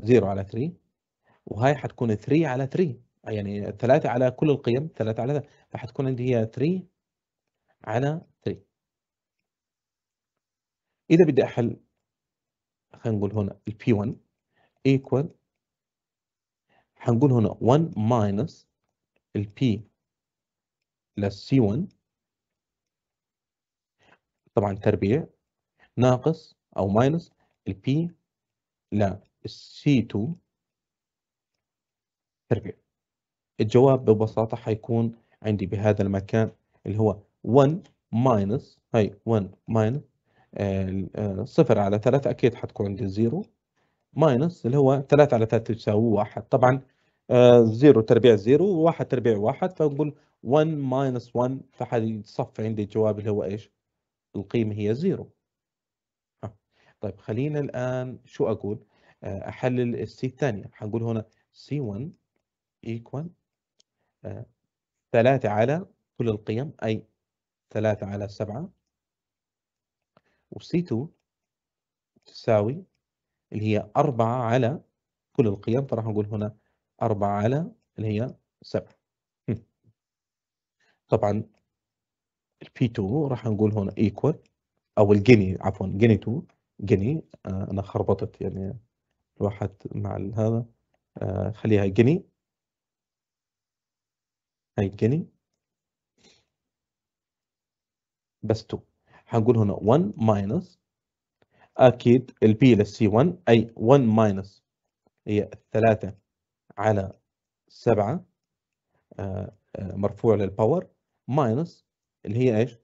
0 على 3 وهي حتكون 3 على 3 يعني 3 على كل القيم 3 على 3 فحتكون عندي هي 3 على 3 إذا بدي أحل خلينا نقول هنا ال P1 equal حنقول هنا 1 minus ال P plus C1 طبعا تربيع ناقص أو ماينس P لا c 2 تربيع الجواب ببساطة حيكون عندي بهذا المكان اللي هو 1 ماينس هاي 1 ماينس آه، صفر على 3 أكيد حتكون عندي 0 ماينس اللي هو 3 على 3 تساوي 1 طبعا 0 آه، تربيع 0 و1 تربيع 1 فنقول 1 ماينس 1 فحيتصفي عندي الجواب اللي هو ايش؟ القيمة هي 0 طيب خلينا الآن شو أقول؟ آه، أحلل السي الثانية حنقول هنا C1 إيكوال آه، ثلاثة على كل القيم أي ثلاثة على سبعة وسي 2 تساوي اللي هي أربعة على كل القيم فراح نقول هنا أربعة على اللي هي سبعة طبعا البي 2 راح نقول هنا ايكوال او الجيني عفوا جيني 2 جني آه، انا خربطت يعني الواحد مع هذا آه، خليها جني هاي جني بس 2 هنقول هنا 1 ماينس اكيد البي للسي 1 اي 1 ماينس هي 3 على 7 آه، مرفوع للباور ماينس اللي هي ايش؟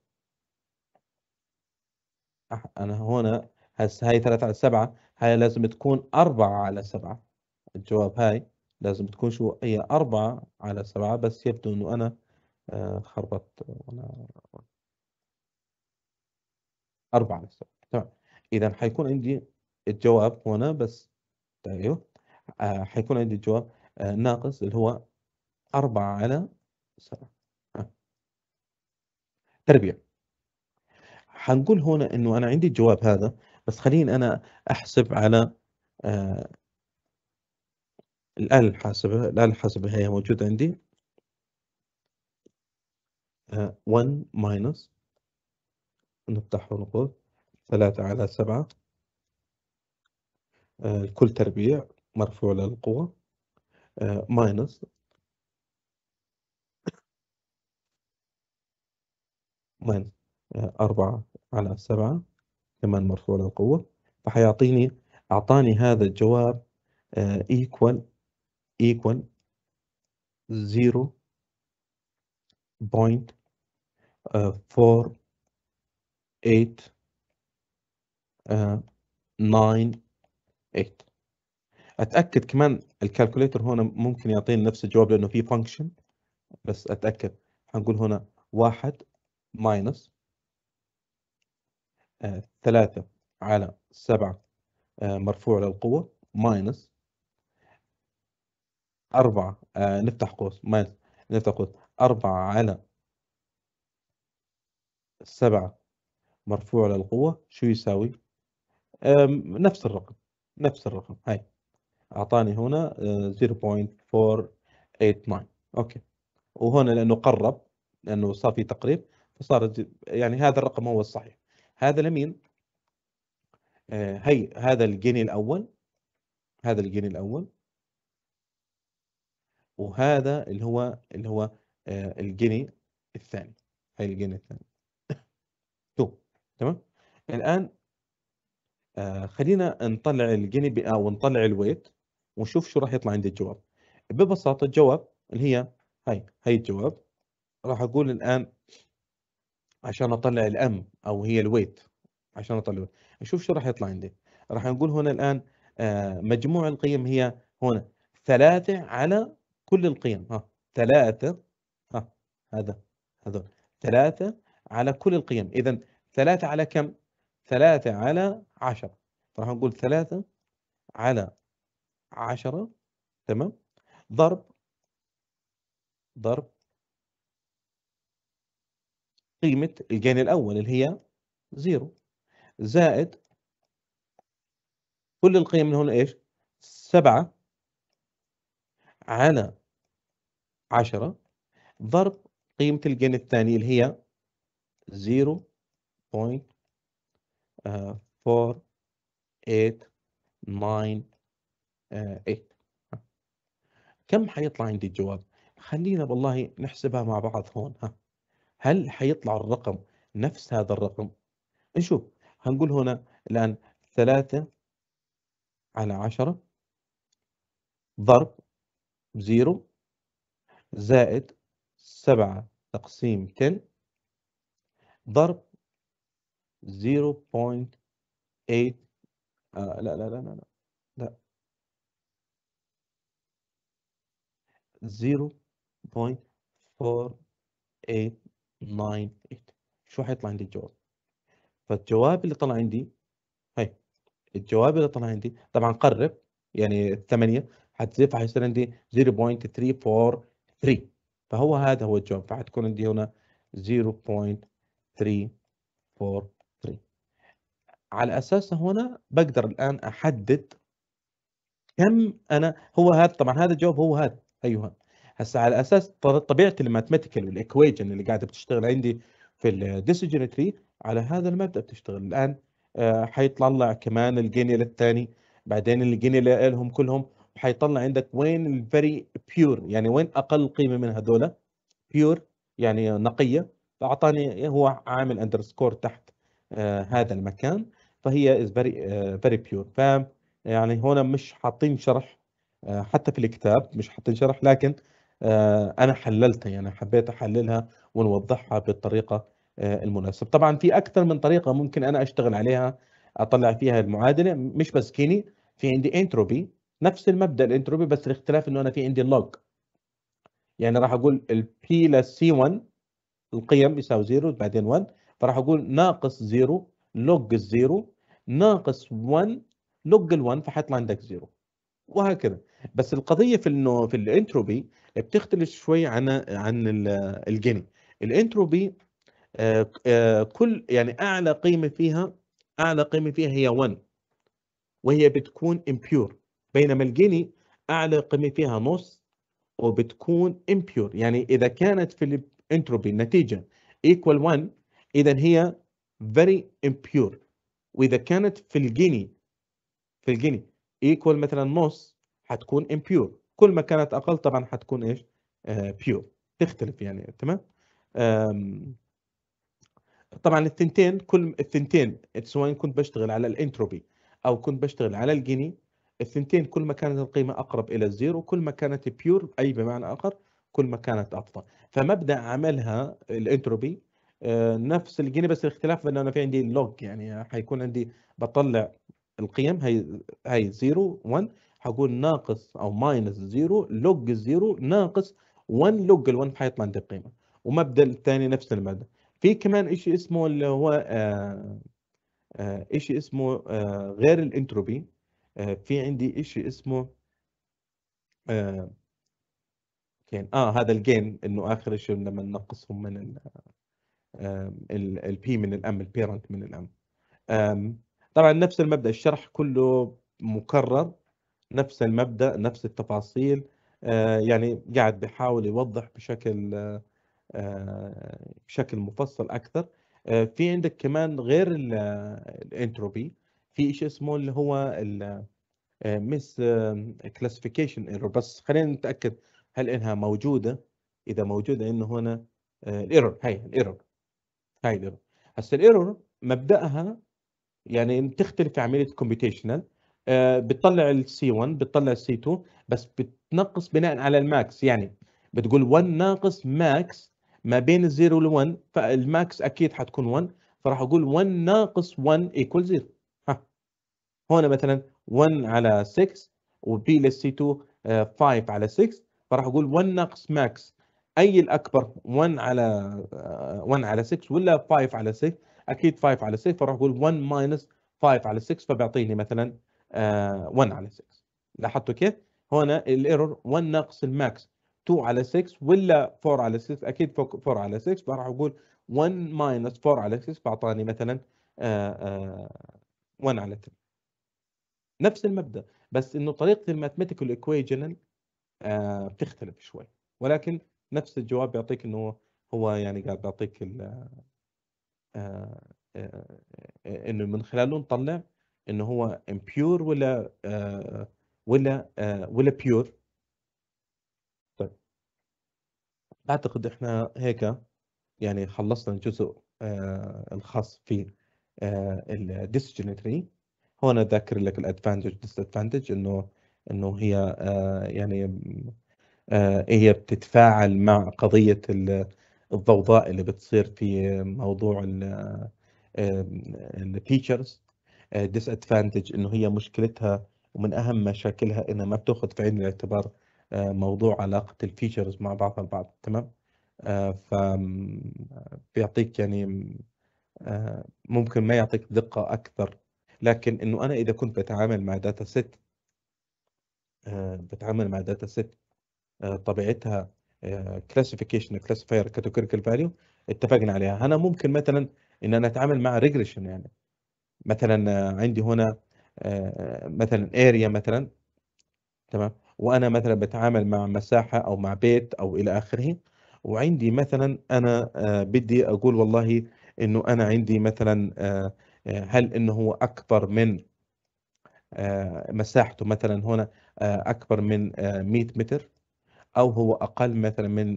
انا هنا هسه هاي ثلاثة على سبعة هاي لازم تكون أربعة على سبعة الجواب هاي لازم تكون شو هي أربعة على سبعة بس يبدو إنه أنا آه، خربطت وأنا أربعة على سبعة تمام إذا حيكون عندي الجواب هنا بس أيوه آه، حيكون عندي الجواب آه، ناقص اللي هو أربعة على سبعة تربيع حنقول هنا انه انا عندي الجواب هذا بس خليني أنا أحسب على آه الآلة الحاسبة الآلة الحاسبة هي موجودة عندي 1 آه، ماينس نفتح ونقول 3 على 7 الكل آه، تربيع مرفوع للقوة ماينس ماينس 4 على 7 كمان مرفوع للقوة فحيعطيني أعطاني هذا الجواب آه، equal equal 0.489 آه، آه، اتاكد كمان الكالكوليتر هنا ممكن يعطيني نفس الجواب لانه في فانكشن بس اتاكد حنقول هنا واحد ماينس ثلاثة على سبعة آه، مرفوع للقوة ماينس أربعة آه، نفتح قوس ماينس نفتح قوس أربعة على سبعة مرفوع للقوة شو يساوي؟ آه، نفس الرقم نفس الرقم هاي أعطاني هنا 0.489 أوكي وهنا لأنه قرب لأنه صار في تقريب فصار يعني هذا الرقم هو الصحيح هذا لمين؟ آه، هي هذا الجنيه الأول هذا الجنيه الأول وهذا اللي هو اللي هو آه الثاني هي الجنيه الثاني تو (laughs) تمام الآن آه، خلينا نطلع الجنيه آه، أو نطلع الويت ونشوف شو راح يطلع عندي الجواب ببساطة الجواب اللي هي هي هي الجواب راح أقول الآن عشان اطلع الام او هي الويت عشان اطلع اشوف شو راح يطلع عندي راح نقول هنا الان آه، مجموع القيم هي هنا ثلاثة على كل القيم ها ثلاثة ها هذا هذول ثلاثة على كل القيم إذا ثلاثة على كم؟ ثلاثة على عشرة راح نقول ثلاثة على عشرة تمام ضرب ضرب قيمة الجين الأول اللي هي زيرو زائد كل القيم من هنا إيش؟ سبعة على عشرة ضرب قيمة الجين الثاني اللي هي 0.4898 آه، آه، كم حيطلع عندي الجواب؟ خلينا بالله نحسبها مع بعض هون ها هل حيطلع الرقم نفس هذا الرقم نشوف هنقول هنا الآن ثلاثة على عشرة ضرب زيرو زائد سبعة تقسيم 10 ضرب 0.8 آه لا لا لا لا لا 0.48 8 شو حيطلع عندي الجواب فالجواب اللي طلع عندي هاي الجواب اللي طلع عندي طبعا قرب يعني 8 حتزيد فحيصير عندي 0.343 فهو هذا هو الجواب فحتكون عندي هنا 0.343 على اساس هنا بقدر الان احدد كم انا هو هذا طبعا هذا الجواب هو هذا ايها هسه على اساس طبيعه الماتماتيكال والايكويجن اللي قاعده بتشتغل عندي في تري على هذا المبدا بتشتغل الان آه، حيطلع لنا كمان الجينيال الثاني بعدين الجينيال لهم كلهم حيطلع عندك وين الفيري بيور يعني وين اقل قيمه من هذول بيور يعني نقيه فاعطاني هو عامل اندرسكور تحت آه، هذا المكان فهي از فيري فيري بيور ف يعني هنا مش حاطين شرح آه، حتى في الكتاب مش حاطين شرح لكن آه، انا حللتها يعني حبيت احللها ونوضحها بالطريقه آه، المناسبه طبعا في اكثر من طريقه ممكن انا اشتغل عليها اطلع فيها المعادله مش بس كيني في عندي انتروبي نفس المبدا الانتروبي بس الاختلاف انه انا في عندي لوج يعني راح اقول البي للسي 1 القيم يساوي 0 بعدين 1 فراح اقول ناقص 0 لوج 0 ناقص 1 لوج ال1 فحيطلع عندك 0 وهكذا بس القضيه في انه في الانتروبي آه، بتختلف شوي عن عن الجني الانتروبي آه، آه، كل يعني اعلى قيمه فيها اعلى قيمه فيها هي 1 وهي بتكون امبيور بينما الجني اعلى قيمه فيها نص وبتكون امبيور يعني اذا كانت في الانتروبي النتيجه ايكوال 1 اذا هي very impure واذا كانت في الجني في الجني ايكوال مثلا نص حتكون امبيور كل ما كانت اقل طبعا حتكون ايش بيور آه، تختلف يعني تمام طبعا الثنتين كل الثنتين سواء كنت بشتغل على الانتروبي او كنت بشتغل على الجيني الثنتين كل ما كانت القيمه اقرب الى الزيرو كل ما كانت بيور اي بمعنى اخر كل ما كانت افضل فمبدا عملها الانتروبي آه، نفس الجيني بس الاختلاف بانه انا في عندي لوج يعني حيكون عندي بطلع القيم هي هي 0 1 هقول ناقص او ماينس 0 لوج 0 ناقص 1 لوج ال 1 حيطلع عندي القيمه ومبدا الثاني نفس المبدا في كمان شيء اسمه اللي هو آه، آه، شيء اسمه آه، غير الانتروبي في عندي شيء اسمه آه كان اه هذا الجين انه اخر شيء لما ننقصهم من ال البي من الام البيرنت من الام طبعا نفس المبدا الشرح كله مكرر نفس المبدا نفس التفاصيل آه، يعني قاعد بحاول يوضح بشكل آه، آه، بشكل مفصل اكثر في عندك كمان غير الانتروبي في شيء اسمه اللي هو مس كلاسيفيكيشن ايرور بس خلينا نتاكد هل انها موجوده اذا موجوده انه هنا الايرور هاي الايرور هاي الايرور هسه الايرور مبداها يعني بتختلف عمليه الكمبيوتيشنال آه، بتطلع السي 1 بتطلع السي 2 بس بتنقص بناء على الماكس يعني بتقول 1 ناقص ماكس ما بين الزيرو وال 1 فالماكس اكيد حتكون 1 فراح اقول 1 ناقص 1 ايكوال 0 ها هون مثلا 1 على 6 وبي للسي 2 5 على 6 فراح اقول 1 ناقص ماكس اي الاكبر 1 على 1 آه، على 6 ولا 5 على 6 اكيد 5 على 6 فراح اقول 1 ماينس 5 على 6 فبيعطيني مثلا 1 آه، على 6 لاحظتوا كيف؟ هنا الايرور 1 ناقص الماكس 2 على 6 ولا 4 على 6 اكيد 4 على 6 فراح اقول 1 ماينس 4 على 6 فاعطاني مثلا 1 آه، آه، على 3 نفس المبدا بس انه طريقه الماثماتيكال ايكويجن بتختلف شوي ولكن نفس الجواب بيعطيك انه هو يعني قاعد بيعطيك آه، آه، آه، انه من خلاله نطلع انه هو امبيور ولا ولا ولا بيور طيب اعتقد احنا هيك يعني خلصنا الجزء الخاص في الديسجنري هون ذاكر لك الادفانتج ادفانتج انه انه هي يعني هي بتتفاعل مع قضيه الضوضاء اللي بتصير في موضوع الفيتشرز ديس ادفانتج انه هي مشكلتها ومن اهم مشاكلها انها ما بتاخذ في عين الاعتبار آه، موضوع علاقه الفيتشرز مع بعضها البعض تمام آه، ف بيعطيك يعني آه، ممكن ما يعطيك دقه اكثر لكن انه انا اذا كنت بتعامل مع داتا سيت بتعامل مع داتا سيت طبيعتها كلاسيفيكيشن كلاسيفاير كاتيجوريكال فاليو اتفقنا عليها انا ممكن مثلا ان انا اتعامل مع ريجريشن يعني مثلا آه، عندي هنا آه، مثلا اريا مثلا تمام وانا مثلا بتعامل مع مساحه او مع بيت او الى اخره وعندي مثلا انا آه، بدي اقول والله انه انا عندي مثلا هل انه هو اكبر من مساحته مثلا هنا اكبر من 100 متر او هو اقل مثلا من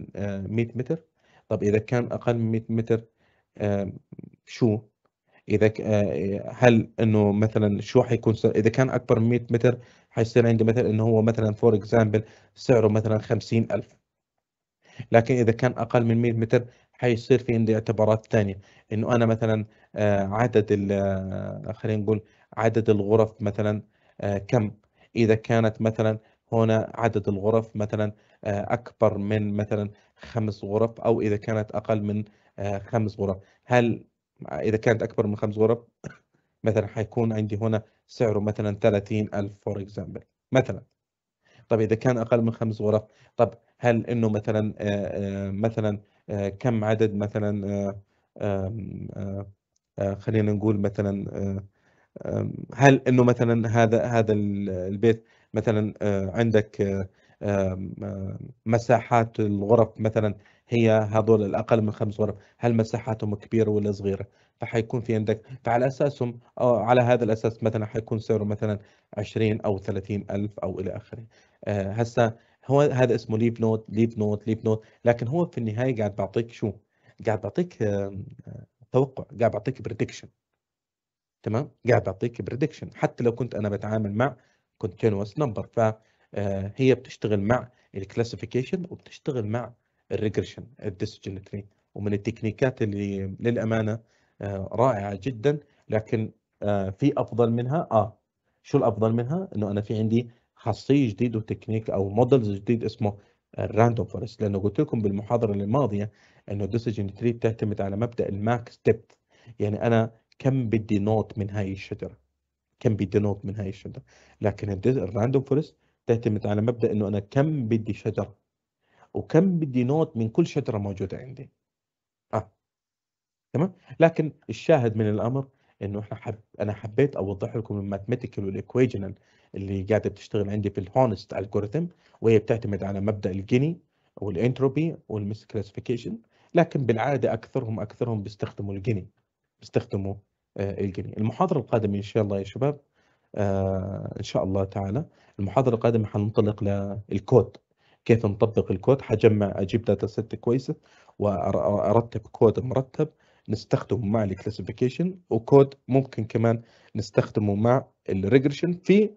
100 آه، متر طب اذا كان اقل من 100 متر شو اذا آه، هل انه مثلا شو حيكون اذا كان اكبر من 100 متر حيصير عندي مثلا انه هو مثلا فور اكزامبل سعره مثلا 50000 لكن اذا كان اقل من 100 متر حيصير في عندي اعتبارات ثانيه انه انا مثلا آه، عدد خلينا نقول عدد الغرف مثلا كم اذا كانت مثلا هنا عدد الغرف مثلا آه، أكبر من مثلا خمس غرف أو إذا كانت أقل من آه، خمس غرف هل إذا كانت أكبر من خمس غرف (laughs) مثلا حيكون عندي هنا سعره مثلا 30000 فور اكزامبل مثلا طب إذا كان أقل من خمس غرف طب هل إنه مثلا آه، مثلا كم عدد مثلا خلينا نقول مثلا هل انه مثلا هذا هذا البيت مثلا آه، عندك آه، آه، مساحات الغرف مثلا هي هذول الاقل من خمس غرف هل مساحاتهم كبيره ولا صغيره فحيكون في عندك فعلى اساسهم أو على هذا الاساس مثلا حيكون سعره مثلا 20 او 30 الف او الى اخره هسه هو هذا اسمه ليف نوت ليف نوت ليف نوت لكن هو في النهايه قاعد بعطيك شو قاعد بعطيك توقع قاعد بعطيك بريدكشن تمام قاعد بعطيك بريدكشن حتى لو كنت انا بتعامل مع continuous number فهي آه، بتشتغل مع الكلاسيفيكيشن وبتشتغل مع الريجريشن الديسجن تري ومن التكنيكات اللي للامانه آه، رائعه جدا لكن آه، في افضل منها اه شو الافضل منها انه انا في عندي خاصيه جديده وتكنيك او مودلز جديد اسمه الراندوم فورست لانه قلت لكم بالمحاضره الماضيه انه الديسجن تري بتعتمد على مبدا الماكس ديبث يعني انا كم بدي نوت من هاي الشجره كم بدي نوت من هاي الشجره لكن الراندوم فورست تعتمد على مبدا انه انا كم بدي شجره وكم بدي نوت من كل شجره موجوده عندي اه تمام لكن الشاهد من الامر انه احنا حب... انا حبيت اوضح لكم الماثيماتيكال والايكويجنال اللي قاعده بتشتغل عندي في الهونست الجوريثم وهي بتعتمد على مبدا الجيني والانتروبي والمس كلاسيفيكيشن لكن بالعاده اكثرهم اكثرهم بيستخدموا الجيني بيستخدموا آه، الجميع المحاضرة القادمة إن شاء الله يا شباب آه، إن شاء الله تعالى المحاضرة القادمة حننطلق للكود كيف نطبق الكود حجمع أجيب داتا ست كويسة وأرتب كود مرتب نستخدمه مع الكلاسيفيكيشن وكود ممكن كمان نستخدمه مع الريجريشن في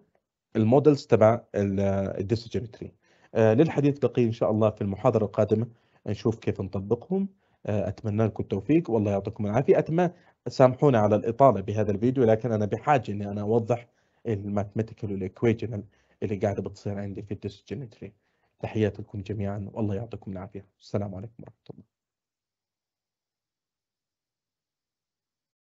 المودلز تبع الديسيجن تري آه، للحديث بقي ان شاء الله في المحاضره القادمه نشوف كيف نطبقهم اتمنى لكم التوفيق والله يعطيكم العافيه اتمنى سامحونا على الإطالة بهذا الفيديو لكن أنا بحاجة إني أنا أوضح الماثماتيكال والاكويجن اللي قاعدة بتصير عندي في الديسجنتري تحياتي لكم جميعا والله يعطيكم العافية السلام عليكم ورحمة الله